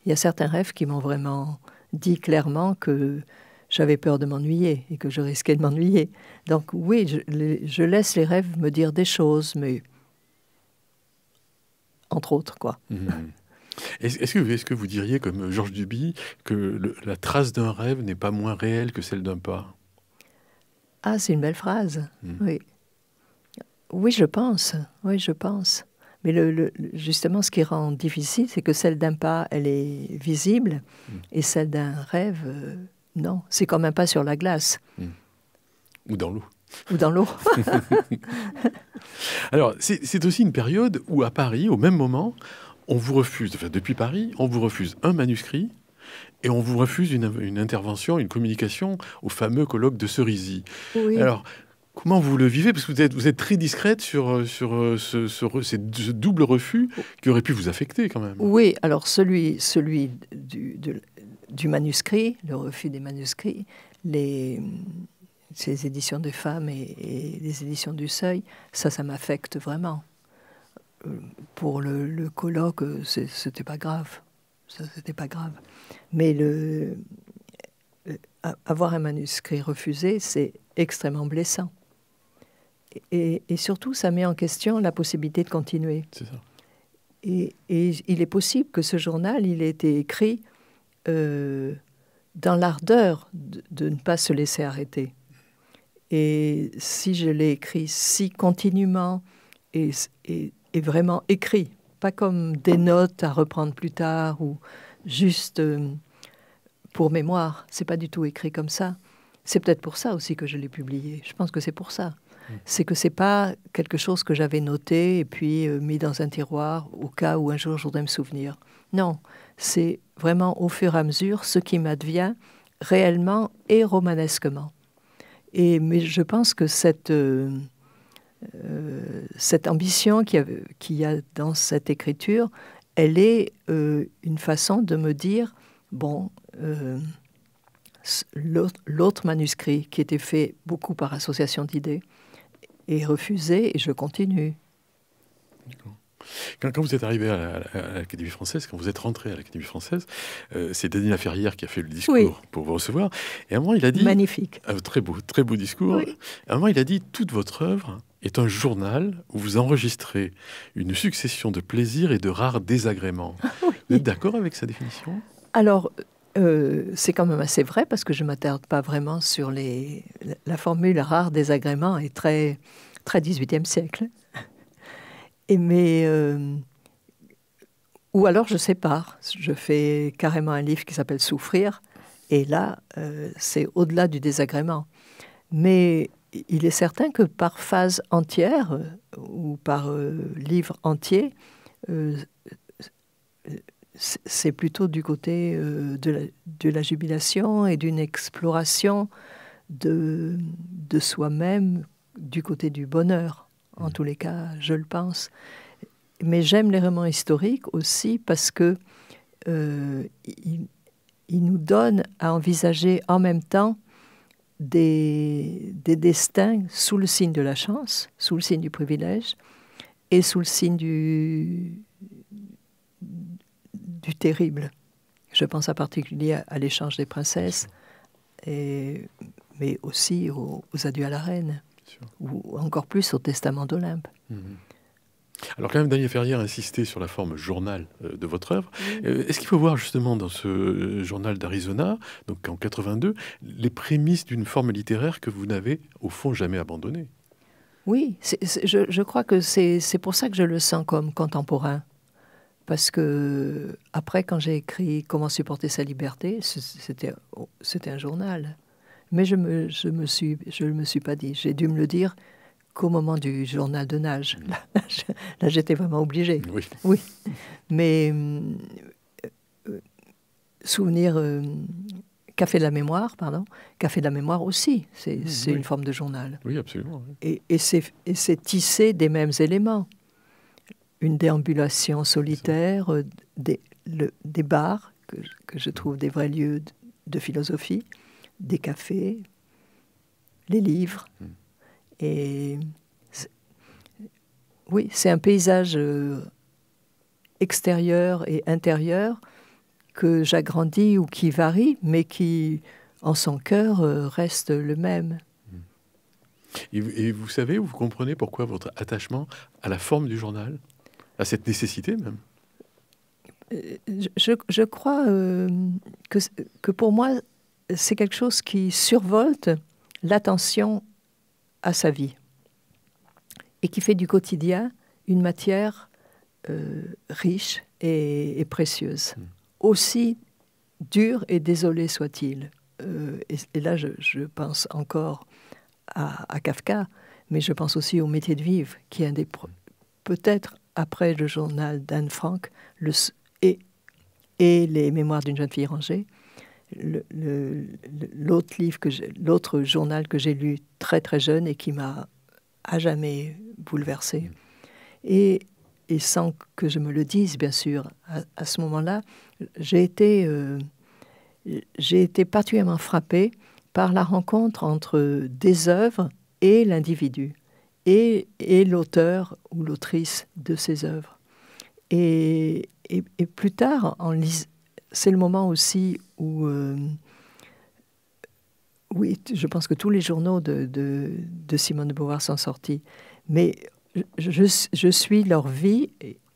y a certains rêves qui m'ont vraiment dit clairement que j'avais peur de m'ennuyer et que je risquais de m'ennuyer. Donc oui, je, laisse les rêves me dire des choses, mais entre autres, quoi. Mmh, mmh, mmh. Est-ce que, vous diriez, comme Georges Duby, que la trace d'un rêve n'est pas moins réelle que celle d'un pas Ah, c'est une belle phrase, oui. Oui, je pense, oui, je pense. Mais le, justement, ce qui rend difficile, c'est que celle d'un pas, elle est visible, mm. et celle d'un rêve, euh, non. C'est comme un pas sur la glace. Mm. Ou dans l'eau. Ou dans l'eau. Alors, c'est aussi une période où à Paris, au même moment, on vous refuse, enfin, depuis Paris, on vous refuse un manuscrit et on vous refuse une, intervention, une communication au fameux colloque de Cerisy. Oui. Alors, Comment vous le vivez Parce que vous êtes, vous êtes très discrète sur, euh, sur euh, ce, double refus qui aurait pu vous affecter quand même. Oui, alors celui, celui du, du manuscrit, le refus des manuscrits, les, ces éditions des femmes et, les éditions du seuil, ça, ça m'affecte vraiment. Euh, pour le, le colloque, c'était pas grave. Ça, c'était pas grave. Mais le, avoir un manuscrit refusé, c'est extrêmement blessant et, surtout, ça met en question la possibilité de continuer. C'est ça. Et, il est possible que ce journal, il ait été écrit euh, dans l'ardeur de, ne pas se laisser arrêter. Et si je l'ai écrit si continuellement et, vraiment écrit, pas comme des notes à reprendre plus tard ou juste euh, pour mémoire, c'est pas du tout écrit comme ça. C'est peut-être pour ça aussi que je l'ai publié. Je pense que c'est pour ça c'est que c'est pas quelque chose que j'avais noté et puis euh, mis dans un tiroir au cas où un jour je voudrais me souvenir. Non, c'est vraiment au fur et à mesure ce qui m'advient réellement et romanesquement. Et mais je pense que cette euh, euh, ambition qu'il y, a dans cette écriture, elle est une façon de me dire bon l'autre manuscrit qui était fait beaucoup par association d'idées, et refusé, et je continue. Quand, vous êtes arrivé à, l'Académie française, quand vous êtes rentré à l'Académie française, euh, c'est Daniela Ferrière qui a fait le discours pour vous recevoir. Et à un moment, il a dit. Magnifique. Un ah, très beau, très beau discours. À un moment, il a dit Toute votre œuvre est un journal où vous enregistrez une succession de plaisirs et de rares désagréments. Vous êtes d'accord avec sa définition Alors, euh, c'est quand même assez vrai parce que je ne m'attarde pas vraiment sur les. La formule rare désagrément est très, très 18e siècle. mais. Euh, ou alors je sépare. Je fais carrément un livre qui s'appelle Souffrir. Et là, euh, c'est au-delà du désagrément. Mais il est certain que par phase entière ou par livre entier, c'est plutôt du côté euh, de la, de, la, jubilation et d'une exploration de, de soi-même, du côté du bonheur, en tous les cas, je le pense. Mais j'aime les romans historiques aussi parce que euh, nous donnent à envisager en même temps des, destins sous le signe de la chance, sous le signe du privilège et sous le signe du, du terrible. Je pense en particulier à, l'échange des princesses, et, mais aussi aux, adieux à la reine, ou encore plus au testament d'Olympe. Mhm. Alors quand même, Daniel Ferrière a insisté sur la forme journal euh, de votre œuvre. Euh, est-ce qu'il faut voir justement dans ce euh, journal d'Arizona, donc en 82, les prémices d'une forme littéraire que vous n'avez au fond jamais abandonnée Oui, je, crois que c'est pour ça que je le sens comme contemporain parce que après, quand j'ai écrit Comment supporter sa liberté, c'était un journal. Mais je me me suis je me suis pas dit. J'ai dû me le dire qu'au moment du journal de nage. Mm. Là, j'étais vraiment obligée. Oui. Mais euh, euh, souvenir. Café euh, de la mémoire, pardon. Café de la mémoire aussi, c'est mm, une forme de journal. Oui, absolument. et c'est tissé des mêmes éléments une déambulation solitaire, euh, des, des, bars, que, je trouve des vrais lieux de, philosophie, des cafés, les livres. Hmm. Et oui, c'est un paysage euh, extérieur et intérieur que j'agrandis ou qui varie, mais qui, en son cœur, euh, reste le même. Hmm. Et vous, savez vous comprenez pourquoi votre attachement à la forme du journal à cette nécessité même euh, je, crois euh, que, que, pour moi, c'est quelque chose qui survolte l'attention à sa vie et qui fait du quotidien une matière euh, riche et, précieuse. Hmm. Aussi dur et désolé soit-il. et, là, je, pense encore à, à Kafka, mais je pense aussi au métier de vivre, qui est peut-être après le journal d'Anne Frank le, et, et, les Mémoires d'une jeune fille rangée, l'autre livre que l'autre journal que j'ai lu très très jeune et qui m'a à jamais bouleversé. Et, sans que je me le dise, bien sûr, à, ce moment-là, j'ai été, euh, j'ai été particulièrement frappé par la rencontre entre des œuvres et l'individu et, l'auteur ou l'autrice de ses œuvres. Et, plus tard, c'est le moment aussi où, euh, oui, je pense que tous les journaux de, Simone de Beauvoir sont sortis, mais je, suis leur vie,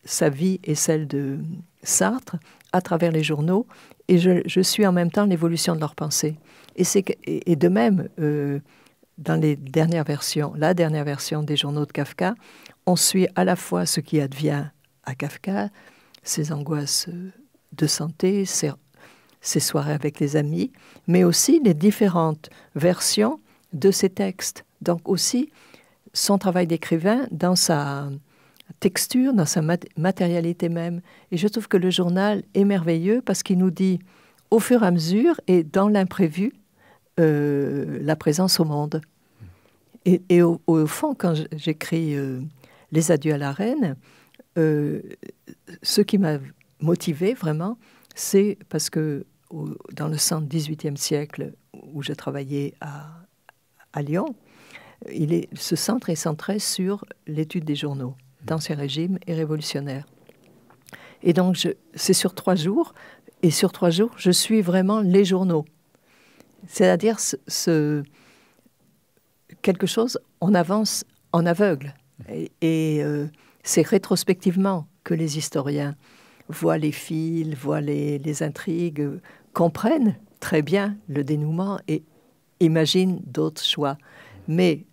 sa vie et celle de Sartre, à travers les journaux, et je, suis en même temps l'évolution de leur pensée. Et, et de même, euh, dans les dernières versions, la dernière version des journaux de Kafka, on suit à la fois ce qui advient à Kafka, ses angoisses de santé, ses, soirées avec les amis, mais aussi les différentes versions de ses textes. Donc aussi son travail d'écrivain dans sa texture, dans sa matérialité même. Et je trouve que le journal est merveilleux parce qu'il nous dit au fur et à mesure et dans l'imprévu euh, la présence au monde. Et, au, fond, quand j'écris euh, Les adieux à la reine, euh, ce qui m'a motivé vraiment, c'est parce que dans le centre XVIIIe siècle où j'ai travaillé à, Lyon, il est, ce centre est centré sur l'étude des journaux, d'anciens régimes et révolutionnaires. Et donc, c'est sur trois jours, et sur trois jours, je suis vraiment les journaux. C'est-à-dire ce, quelque chose, on avance en aveugle. Et, euh, c'est rétrospectivement que les historiens voient les fils, voient les, intrigues, euh, comprennent très bien le dénouement et imaginent d'autres choix. Mais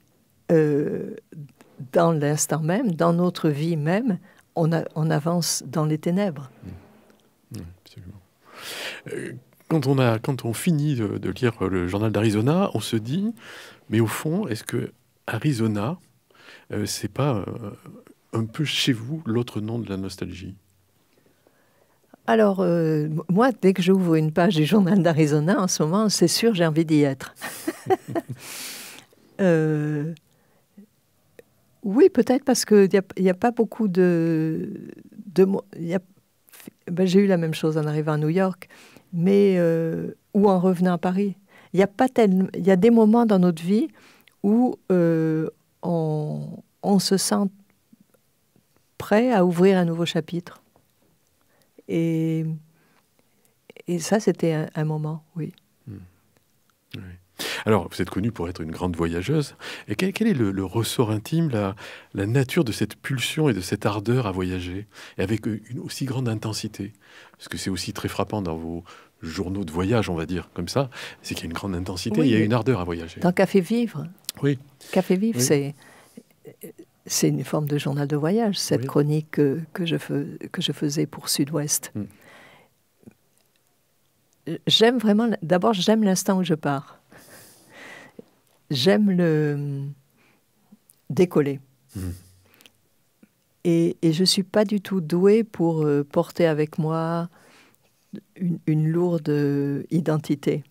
euh, dans l'instant même, dans notre vie même, on, avance dans les ténèbres. Mmh. Mmh, absolument quand on, quand on finit de, lire le journal d'Arizona, on se dit, mais au fond, est-ce que Arizona, euh, c'est pas euh, un peu chez vous l'autre nom de la nostalgie Alors, euh, moi, dès que j'ouvre une page du journal d'Arizona, en ce moment, c'est sûr, j'ai envie d'y être. oui, peut-être parce qu'il n'y a, pas beaucoup de... Ben, j'ai eu la même chose en arrivant à New York mais euh, où ou en revenant à Paris. Il y a pas il y a des moments dans notre vie où euh, on, on, se sent prêt à ouvrir un nouveau chapitre. Et, et ça, c'était un, moment, mmh. oui. Alors, vous êtes connue pour être une grande voyageuse. Et quel, quel est le, ressort intime, la, la, nature de cette pulsion et de cette ardeur à voyager, et avec euh, une aussi grande intensité parce que c'est aussi très frappant dans vos journaux de voyage, on va dire, comme ça, c'est qu'il y a une grande intensité, il y a une ardeur à voyager. Dans Café Vivre. Oui. Café Vivre, c'est une forme de journal de voyage, cette chronique que, je fais, que, je faisais pour Sud-Ouest. Hmm. J'aime vraiment, d'abord, j'aime l'instant où je pars. J'aime le décoller. Hmm. Et, je ne suis pas du tout douée pour euh, porter avec moi une, lourde identité.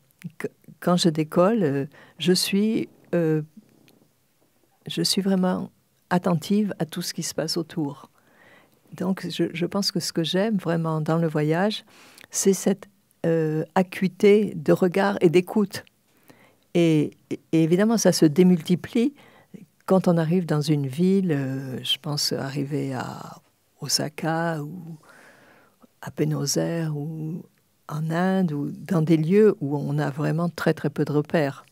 quand je décolle, euh, je suis, euh, je suis vraiment attentive à tout ce qui se passe autour. Donc je, pense que ce que j'aime vraiment dans le voyage, c'est cette acuité de regard et d'écoute. et, évidemment, ça se démultiplie quand on arrive dans une ville, euh, je pense arriver à Osaka ou à Buenos ou en Inde ou dans des lieux où on a vraiment très très peu de repères.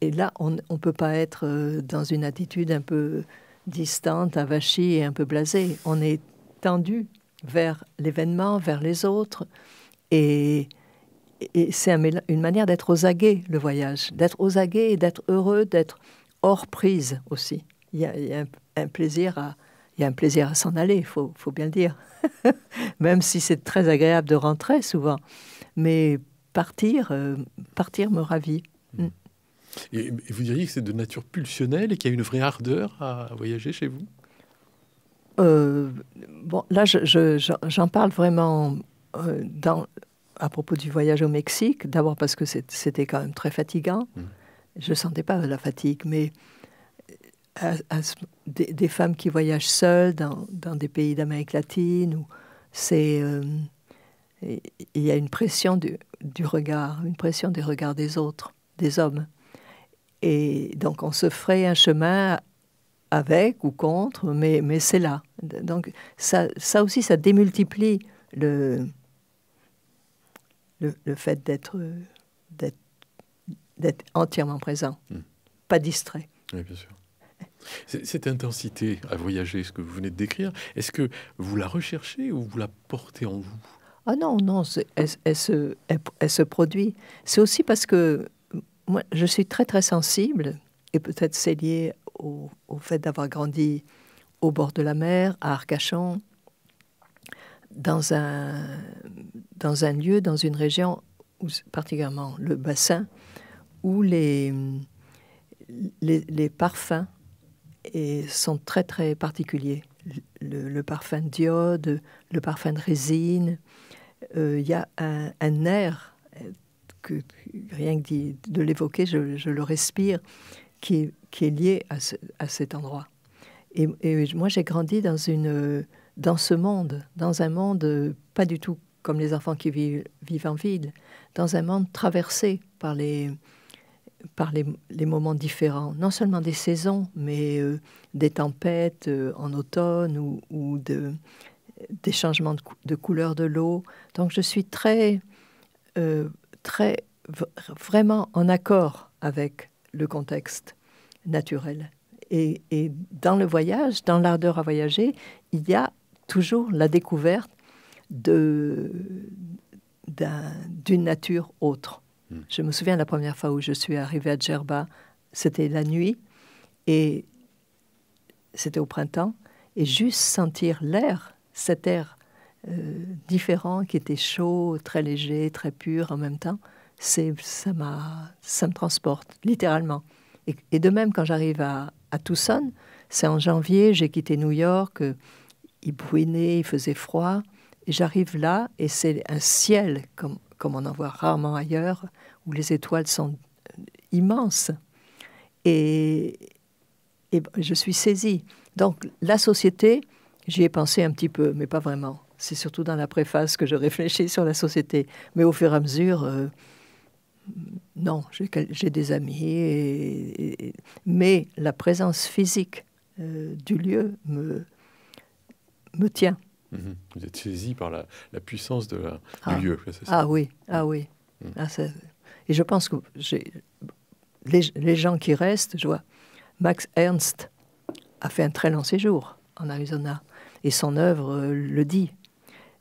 Et, là, on ne peut pas être euh, dans une attitude un peu distante, avachie et un peu blasée. On est tendu vers l'événement, vers les autres. Et, c'est une manière d'être aux aguets, le voyage, d'être aux aguets et d'être heureux, d'être hors prise aussi. Il y a, un, plaisir à, il y a un plaisir à s'en aller, il faut, bien le dire. Même si c'est très agréable de rentrer souvent. Mais partir, euh, partir me ravit. Hmm. Hmm. Et, vous diriez que c'est de nature pulsionnelle et qu'il y a une vraie ardeur à voyager chez vous euh, Bon, là, j'en parle vraiment euh, dans, à propos du voyage au Mexique. D'abord parce que c'était quand même très fatigant. Hmm je sentais pas la fatigue, mais des, femmes qui voyagent seules dans, des pays d'Amérique latine, c'est euh, il y a une pression du, regard, une pression des regards des autres, des hommes. Et donc on se ferait un chemin avec ou contre, mais, mais c'est là. Donc ça, ça aussi, ça démultiplie le, le, le fait d'être d'être entièrement présent, hmm. pas distrait. Oui, bien sûr. Cette intensité à voyager, ce que vous venez de décrire, est-ce que vous la recherchez ou vous la portez en vous Ah non, non, elle, se, produit. C'est aussi parce que moi, je suis très très sensible, et peut-être c'est lié au, fait d'avoir grandi au bord de la mer, à Arcachon, dans un, dans un lieu, dans une région où particulièrement le bassin où les, les, parfums et sont très très particuliers. Le, parfum de diode, le parfum de résine. Euh, il y a un, air, que, rien que de, l'évoquer, je, le respire, qui est, lié à, cet endroit. Et, et moi, j'ai grandi dans, une, dans ce monde, dans un monde pas du tout comme les enfants qui vivent, vivent en ville, dans un monde traversé par les, par les, moments différents, non seulement des saisons, mais euh, des tempêtes euh, en automne ou, des changements de, couleur de l'eau. Donc je suis très, euh, très vraiment en accord avec le contexte naturel. Et, dans le voyage, dans l'ardeur à voyager, il y a toujours la découverte d'une nature autre. Hmm. Je me souviens la première fois où je suis arrivée à Djerba, c'était la nuit et c'était au printemps, et juste sentir l'air, cet air euh, différent qui était chaud, très léger, très pur en même temps, c'est ça ça me transporte littéralement. Et, de même quand j'arrive à, Tucson, c'est en janvier, j'ai quitté New York, il brûlait, il faisait froid, et j'arrive là et c'est un ciel comme comme on en voit rarement ailleurs, où les étoiles sont euh, immenses. Et, je suis saisie. Donc la société, j'y ai pensé un petit peu, mais pas vraiment. C'est surtout dans la préface que je réfléchis sur la société. Mais au fur et à mesure, euh, non, j'ai des amis. Et, mais la présence physique euh, du lieu me, me tient. Mhm. Vous êtes saisi par la, puissance de la, du ah. lieu. Ah oui, ah oui. Mhm. Ah, et je pense que les, les, gens qui restent, je vois, Max Ernst a fait un très long séjour en Arizona et son œuvre euh, le dit.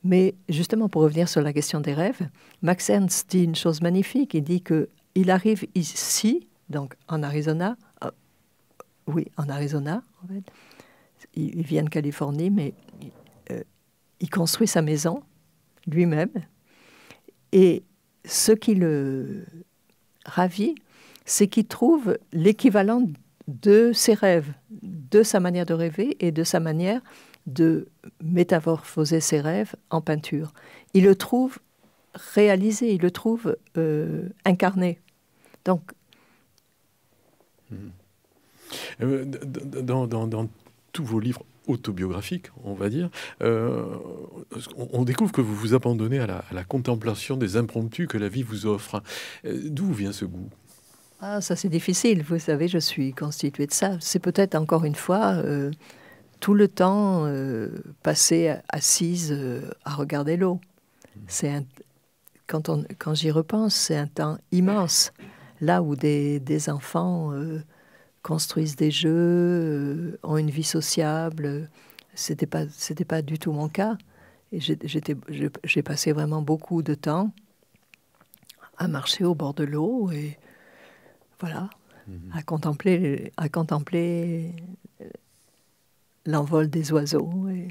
Mais justement, pour revenir sur la question des rêves, Max Ernst dit une chose magnifique. Il dit que il arrive ici, donc en Arizona, euh, oui, en Arizona, en fait. il vient de Californie, mais il construit sa maison lui-même. Et ce qui le ravit, c'est qu'il trouve l'équivalent de ses rêves, de sa manière de rêver et de sa manière de métamorphoser ses rêves en peinture. Il le trouve réalisé, il le trouve euh, incarné. Donc. Mmh. Euh, dans tous vos livres, autobiographique, on va dire, euh, on, découvre que vous vous abandonnez à la, contemplation des impromptus que la vie vous offre. Euh, d'où vient ce goût ah, ça c'est difficile, vous savez, je suis constituée de ça. C'est peut-être encore une fois euh, tout le temps passé assise à regarder l'eau. C'est quand, on... quand j'y repense, c'est un temps immense. Là où des, des enfants construisent des jeux, euh, ont une vie sociable. C'était pas, c'était pas du tout mon cas. Et j'ai passé vraiment beaucoup de temps à marcher au bord de l'eau et voilà, mhm. à contempler, à contempler euh, l'envol des oiseaux. Et...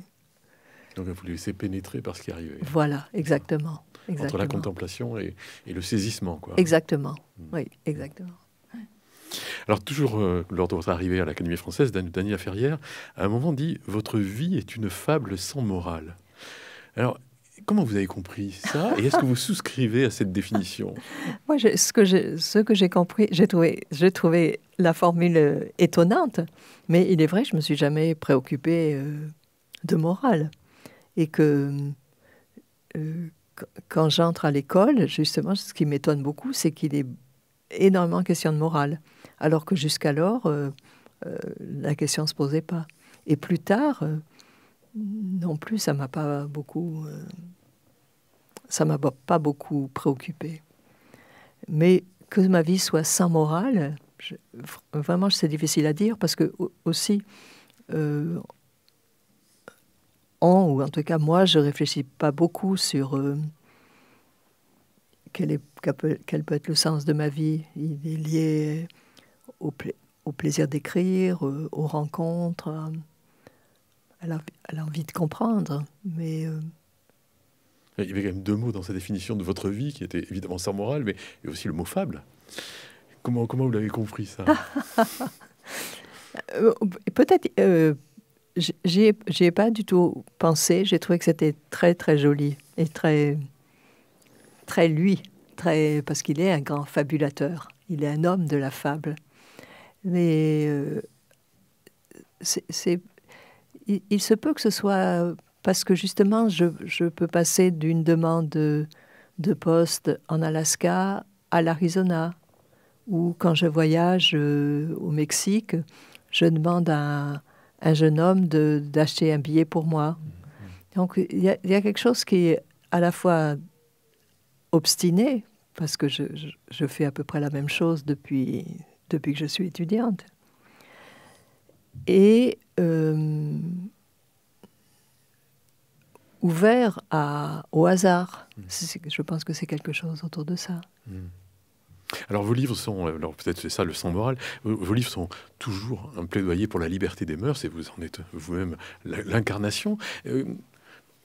Donc vous laissez pénétrer par ce qui arrivait. Voilà, exactement. Entre la contemplation et, le saisissement, quoi. Exactement. Mhm. Oui, exactement. Alors, toujours euh, lors de votre arrivée à l'Académie française, Daniela Ferrière, à un moment dit Votre vie est une fable sans morale. Alors, Comment vous avez compris ça Et est-ce que vous souscrivez à cette définition Moi, ce que j'ai compris, j'ai trouvé, la formule euh, étonnante, mais il est vrai, je me suis jamais préoccupée euh, de morale. Et que quand j'entre à l'école, justement, ce qui m'étonne beaucoup, c'est qu'il est énormément question de morale alors que jusqu'alors, euh, euh, la question ne se posait pas. Et plus tard, euh, non plus, ça m'a pas beaucoup, ça m'a pas beaucoup préoccupé. Mais que ma vie soit sans morale, vraiment, c'est difficile à dire parce que aussi, on ou en tout cas moi, je réfléchis pas beaucoup sur quel, est, peut, être le sens de ma vie. Il est lié au, plaisir d'écrire, euh, aux rencontres, euh, à l'envie de comprendre. Mais euh, il y avait quand même deux mots dans sa définition de votre vie, qui était évidemment sans morale, mais aussi le mot fable. Comment, comment vous l'avez compris ça Peut-être, euh, j'y ai, pas du tout pensé. J'ai trouvé que c'était très très joli et très très lui, très parce qu'il est un grand fabulateur. Il est un homme de la fable. Mais euh, c'est, il, se peut que ce soit parce que justement, je, je peux passer d'une demande de, poste en Alaska à l'Arizona, ou quand je voyage euh, au Mexique, je demande à un jeune homme d'acheter un billet pour moi. Donc il y, a quelque chose qui est à la fois obstiné, parce que je, je fais à peu près la même chose depuis depuis que je suis étudiante. Et euh, ouvert à, au hasard. Mmh. Je pense que c'est quelque chose autour de ça. Mmh. Alors vos livres sont, euh, alors peut-être c'est ça le sens moral, vos livres sont toujours un plaidoyer pour la liberté des mœurs et vous en êtes vous-même l'incarnation. Euh,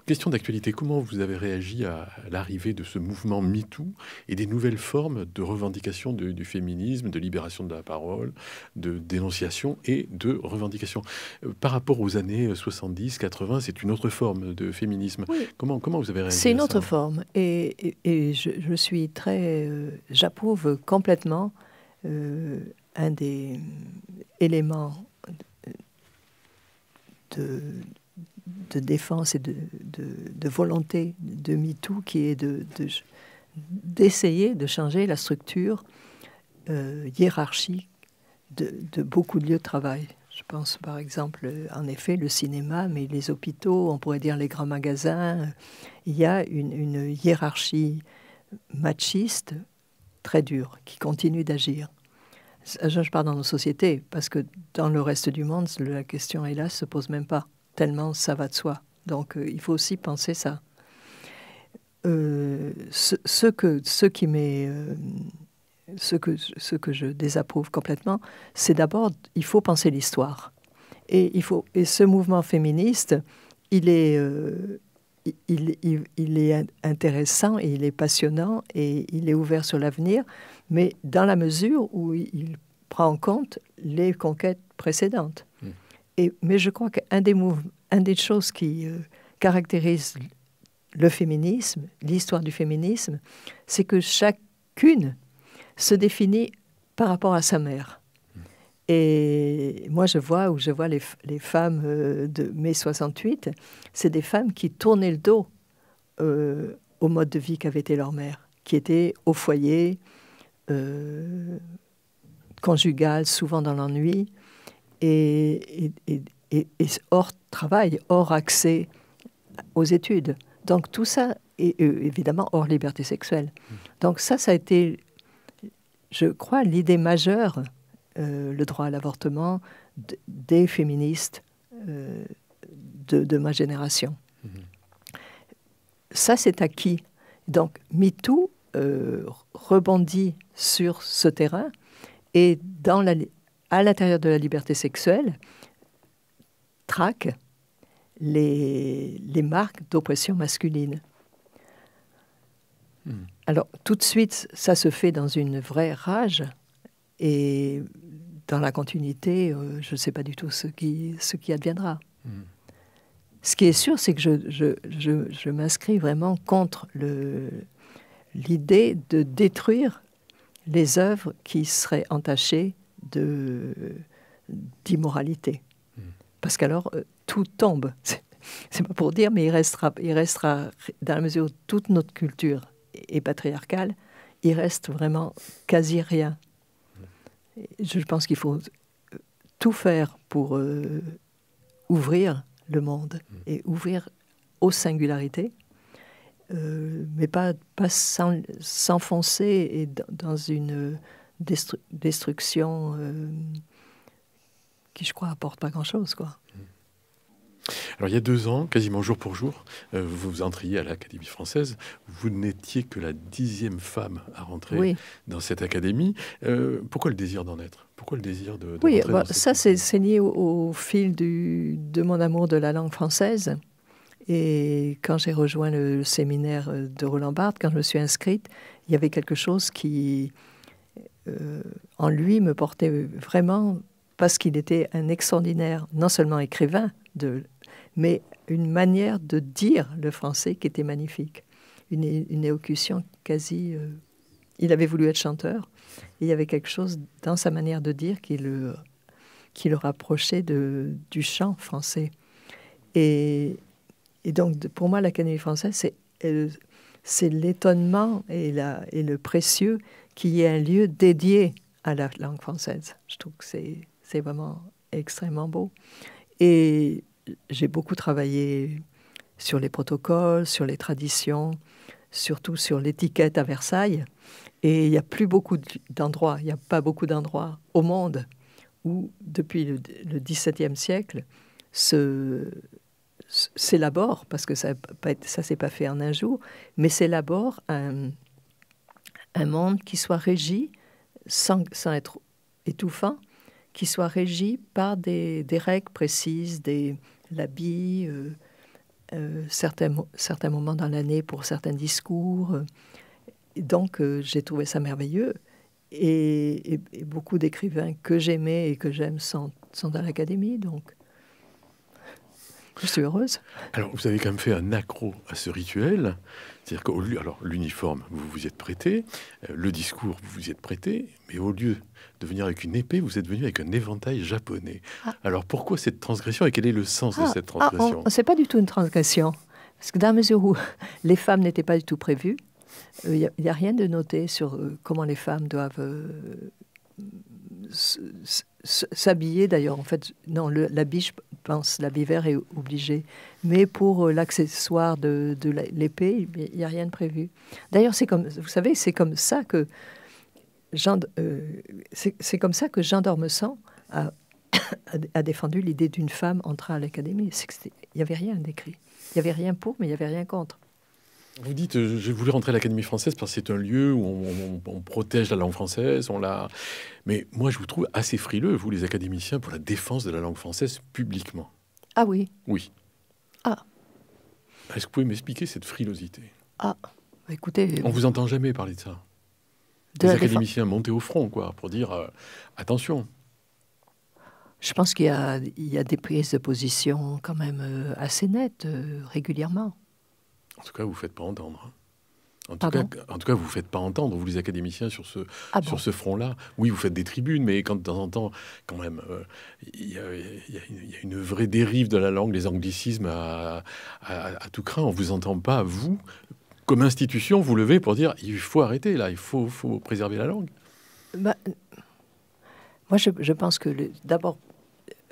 Question d'actualité, comment vous avez réagi à l'arrivée de ce mouvement MeToo et des nouvelles formes de revendication du féminisme, de libération de la parole, de dénonciation et de revendication euh, Par rapport aux années 70, euh, 80, c'est une autre forme de féminisme. Comment, comment vous avez réagi C'est une autre forme et, je, suis très... Euh, j'approuve complètement un des éléments de, de défense et de, volonté de MeToo qui est de, d'essayer de changer la structure euh, hiérarchique de, beaucoup de lieux de travail. Je pense par exemple, en effet, le cinéma, mais les hôpitaux, on pourrait dire les grands magasins. Il y a une, hiérarchie machiste très dure qui continue d'agir. Je parle dans nos sociétés, parce que dans le reste du monde, la question, hélas, se pose même pas tellement ça va de soi. Donc euh, il faut aussi penser ça. Euh, ce, que, ce, qui m'est, euh, ce, que, ce que je désapprouve complètement, c'est d'abord, il faut penser l'histoire. Et, il faut, et ce mouvement féministe, il est, il, il, est intéressant et il est passionnant et il est ouvert sur l'avenir, mais dans la mesure où il prend en compte les conquêtes précédentes mais je crois qu'un des, un des choses qui euh, caractérise le féminisme, l'histoire du féminisme, c'est que chacune se définit par rapport à sa mère. Mmh. Et moi, je vois où je vois les, femmes euh, de mai 68, c'est des femmes qui tournaient le dos euh, au mode de vie qu'avait été leur mère, qui était au foyer, euh, conjugale, souvent dans l'ennui, et, hors travail, hors accès aux études. Donc tout ça est euh, évidemment hors liberté sexuelle. Hmm. Donc ça, ça a été, je crois, l'idée majeure, euh, le droit à l'avortement, des féministes euh, de, ma génération. Hmm. Ça, c'est acquis. Donc MeToo rebondit sur ce terrain et dans la, à l'intérieur de la liberté sexuelle, traque les, marques d'oppression masculine. Hmm. Alors, tout de suite, ça se fait dans une vraie rage et dans la continuité, euh, je ne sais pas du tout ce qui, adviendra. Hmm. Ce qui est sûr, c'est que je, je m'inscris vraiment contre l'idée de détruire les œuvres qui seraient entachées d'immoralité. Hmm. Parce qu'alors, euh, tout tombe. C'est pas pour dire, mais il restera, il restera, dans la mesure où toute notre culture est patriarcale, il reste vraiment quasi rien. Je pense qu'il faut euh, tout faire pour euh, ouvrir le monde hmm. et ouvrir aux singularités, mais pas, pas s'enfoncer dans une destruction euh, qui, je crois, apporte pas grand-chose, quoi. Hmm. Alors, il y a deux ans, quasiment jour pour jour, euh, vous entriez à l'Académie française. Vous n'étiez que la dixième femme à rentrer dans cette académie. Euh, pourquoi le désir d'en être Pourquoi le désir de, Oui, bah, ça, c'est lié au, fil du, de mon amour de la langue française. Et quand j'ai rejoint le, séminaire de Roland Barthes, quand je me suis inscrite, il y avait quelque chose qui, euh, en lui me portait vraiment parce qu'il était un extraordinaire, non seulement écrivain, de, mais une manière de dire le français qui était magnifique. Une, une élocution quasi... Euh, il avait voulu être chanteur. Et il y avait quelque chose dans sa manière de dire qui le, qui le rapprochait de, du chant français. Et, et donc, pour moi, l'Académie française, c'est c'est l'étonnement et, et le précieux qu'il y ait un lieu dédié à la langue française. Je trouve que c'est, c'est vraiment extrêmement beau. Et j'ai beaucoup travaillé sur les protocoles, sur les traditions, surtout sur l'étiquette à Versailles. Et il n'y a plus beaucoup d'endroits, il n'y a pas beaucoup d'endroits au monde où, depuis le, XVIIe siècle, ce, c'est l'abord, parce que ça ne s'est pas fait en un jour, mais c'est un, un monde qui soit régi, sans, être étouffant, qui soit régi par des, règles précises, des l'habit, euh, euh, certains, certains moments dans l'année pour certains discours. donc euh, j'ai trouvé ça merveilleux. Et, beaucoup d'écrivains que j'aimais et que j'aime sont, dans l'académie. Donc je suis heureuse. Alors, vous avez quand même fait un accro à ce rituel. C'est-à-dire lieu, alors, l'uniforme, vous vous y êtes prêté, euh, le discours, vous vous y êtes prêté, mais au lieu de venir avec une épée, vous êtes venu avec un éventail japonais. Ah. Alors, pourquoi cette transgression et quel est le sens de ah. cette ah, transgression C'est Ce pas du tout une transgression. Parce que dans la mesure où les femmes n'étaient pas du tout prévues, il euh, n'y a, rien de noté sur euh, comment les femmes doivent s'habiller. D'ailleurs, en fait, non, biche pense la vivère est obligée. Mais pour euh, l'accessoire de, l'épée, il n'y a rien de prévu. D'ailleurs, c'est comme, vous savez, c'est comme ça que Jean, euh, c'est comme ça que d'Ormesson a, a, défendu l'idée d'une femme entrant à l'académie. Il n'y avait rien d'écrit. Il n'y avait rien pour, mais il n'y avait rien contre. Vous dites, euh, je voulais rentrer à l'Académie française parce que c'est un lieu où on, protège la langue française, on la... Mais moi, je vous trouve assez frileux, vous les académiciens, pour la défense de la langue française publiquement. Ah oui Oui. Ah. Est-ce que vous pouvez m'expliquer cette frilosité Ah, bah, écoutez... Euh, on vous entend jamais parler de ça. les académiciens montés au front, quoi, pour dire, euh, attention. Je pense qu'il y, a des prises de position quand même assez nettes régulièrement. En tout cas, vous ne faites pas entendre. Hein. En tout, cas, vous ne faites pas entendre, vous, les académiciens, sur ce, ah ce front-là. Oui, vous faites des tribunes, mais quand, de temps en temps, quand même, euh, il y, a une vraie dérive de la langue, les anglicismes à, tout craint. On ne vous entend pas, vous, comme institution, vous levez pour dire il faut arrêter là, il faut, faut préserver la langue. Bah, moi, je, pense que d'abord,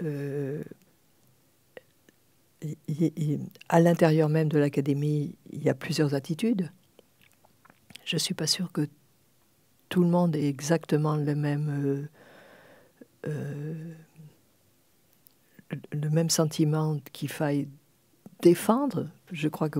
euh, à l'intérieur même de l'académie, il y a plusieurs attitudes. Je ne suis pas sûre que tout le monde ait exactement le même, euh, euh, le même sentiment qu'il faille défendre. Je crois que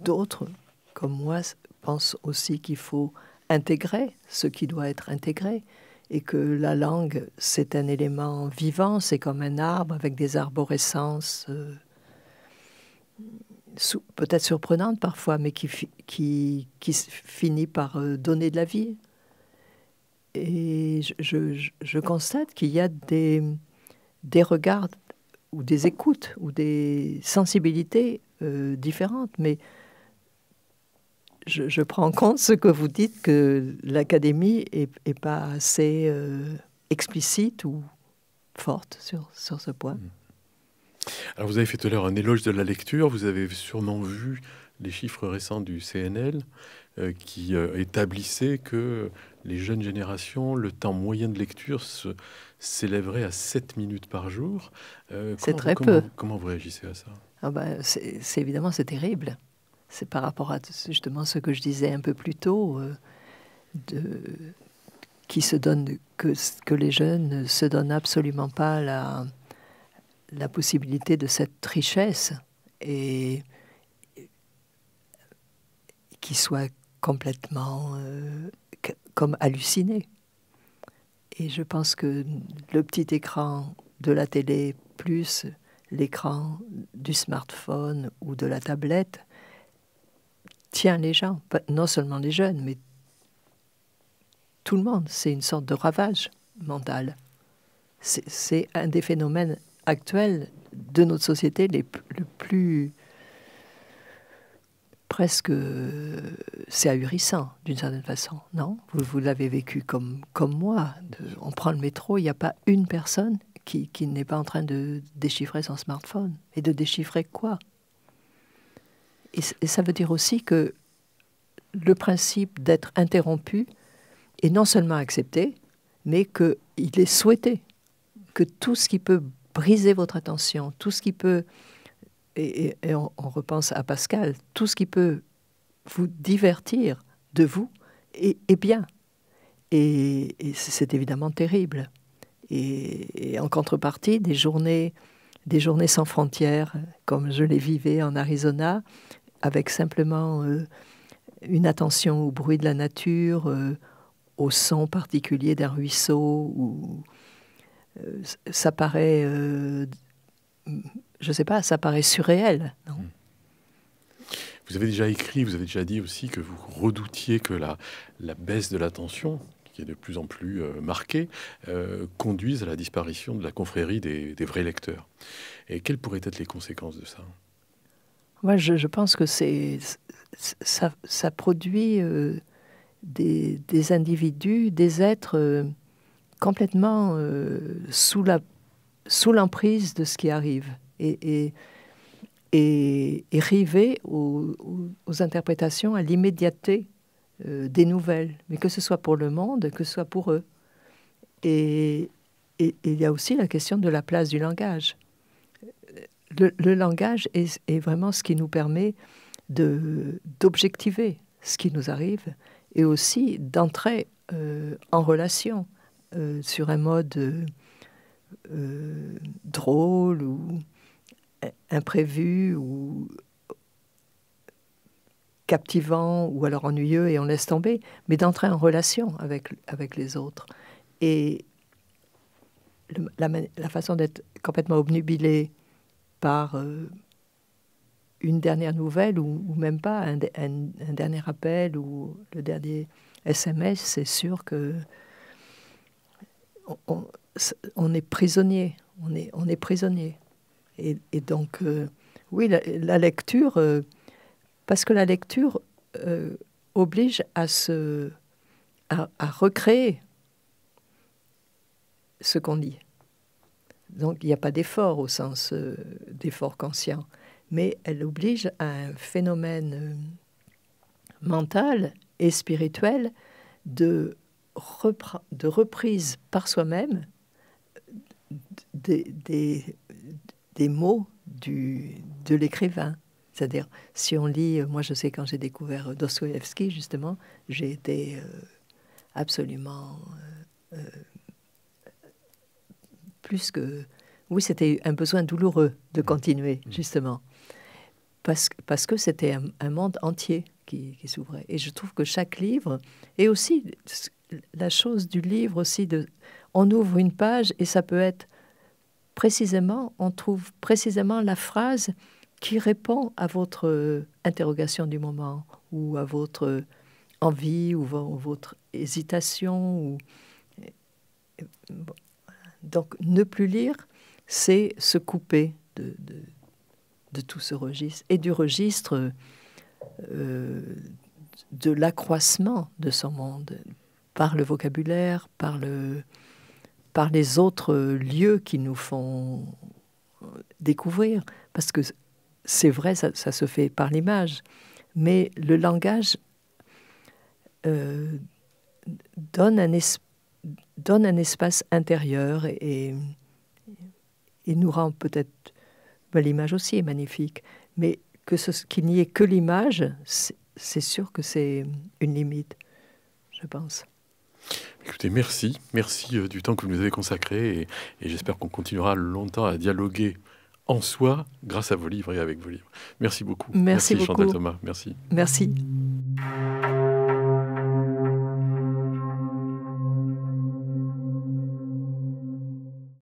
d'autres, comme moi, pensent aussi qu'il faut intégrer ce qui doit être intégré et que la langue, c'est un élément vivant, c'est comme un arbre avec des arborescences. Euh, peut-être surprenante parfois, mais qui, finit par euh, donner de la vie. Et je, constate qu'il y a des, regards ou des écoutes ou des sensibilités euh, différentes, mais je, prends en compte ce que vous dites, que l'académie n'est pas assez euh, explicite ou forte sur, ce point. Mmh. Alors vous avez fait tout à l'heure un éloge de la lecture, vous avez sûrement vu les chiffres récents du CNL euh, qui euh, établissaient que les jeunes générations, le temps moyen de lecture s'élèverait à 7 minutes par jour. Euh, c'est très peu. Comment vous réagissez à ça ah bah, c'est, Évidemment, c'est terrible. C'est par rapport à justement ce que je disais un peu plus tôt, de, qui se donne, que, que les jeunes ne se donnent absolument pas la la possibilité de cette richesse et qui soit complètement euh, comme hallucinée. Et je pense que le petit écran de la télé plus l'écran du smartphone ou de la tablette tient les gens, non seulement les jeunes, mais tout le monde. C'est une sorte de ravage mental. C'est un des phénomènes actuelle de notre société le plus presque c'est euh, ahurissant d'une certaine façon, non Vous, l'avez vécu comme, comme moi. on prend le métro, il n'y a pas une personne qui, qui n'est pas en train de déchiffrer son smartphone. Et de déchiffrer quoi et, et, ça veut dire aussi que le principe d'être interrompu est non seulement accepté, mais qu'il est souhaité, que tout ce qui peut briser votre attention. Tout ce qui peut, et, on, repense à Pascal, tout ce qui peut vous divertir de vous est, bien. Et, c'est évidemment terrible. Et, en contrepartie, des journées, des journées sans frontières, comme je les vivais en Arizona, avec simplement euh, une attention au bruit de la nature, euh, au son particulier d'un ruisseau ou, euh, ça paraît, euh, je sais pas, ça paraît surréel. vous avez déjà écrit, vous avez déjà dit aussi que vous redoutiez que la, la baisse de l'attention, qui est de plus en plus euh, marquée, conduise à la disparition de la confrérie des, vrais lecteurs. Et quelles pourraient être les conséquences de ça Moi, je, pense que c'est ça, produit des, individus, des êtres complètement euh, sous la sous l'emprise de ce qui arrive et, et, et, aux, interprétations, à l'immédiateté euh, des nouvelles, mais que ce soit pour le monde, que ce soit pour eux. Et, il y a aussi la question de la place du langage. Le, langage est, vraiment ce qui nous permet d'objectiver ce qui nous arrive et aussi d'entrer euh, en relation euh, sur un mode euh, euh, drôle ou imprévu ou captivant ou alors ennuyeux et on laisse tomber, mais d'entrer en relation avec, les autres. Et la, façon d'être complètement obnubilé par une dernière nouvelle ou, même pas un, dernier appel ou le dernier SMS, c'est sûr que on, on, est prisonnier, on est, on est prisonnier. Et, donc, euh, oui, la, lecture, euh, parce que la lecture euh, oblige à se, à recréer ce qu'on dit Donc, il n'y a pas d'effort au sens d'effort conscient, mais elle oblige à un phénomène mental et spirituel de de reprise par soi-même des, des, mots du, de l'écrivain. C'est-à-dire, si on lit, euh, moi je sais quand j'ai découvert euh, Dostoevsky, justement, j'ai été euh, absolument plus que... Oui, c'était un besoin douloureux de mmh. continuer, mmh. justement, parce, parce que c'était un, monde entier qui, qui s'ouvrait. Et je trouve que chaque livre, et aussi la chose du livre aussi, de, on ouvre une page et ça peut être précisément, on trouve précisément la phrase qui répond à votre euh, interrogation du moment ou à votre envie ou votre hésitation. Ou... Euh, donc ne plus lire, c'est se couper de, tout ce registre et du registre euh, de l'accroissement de son monde par le vocabulaire, par, le, par les autres lieux qui nous font découvrir. Parce que c'est vrai, ça, se fait par l'image. Mais le langage euh, donne, un donne, un espace intérieur et, il nous rend peut-être... Ben, l'image aussi est magnifique. Mais qu'il n'y ait que l'image, c'est sûr que c'est une limite, je pense. Écoutez, merci. Merci euh, du temps que vous nous avez consacré et, j'espère qu'on continuera longtemps à dialoguer en soi grâce à vos livres et avec vos livres. Merci beaucoup. Merci, Chantal Thomas. Merci. Merci.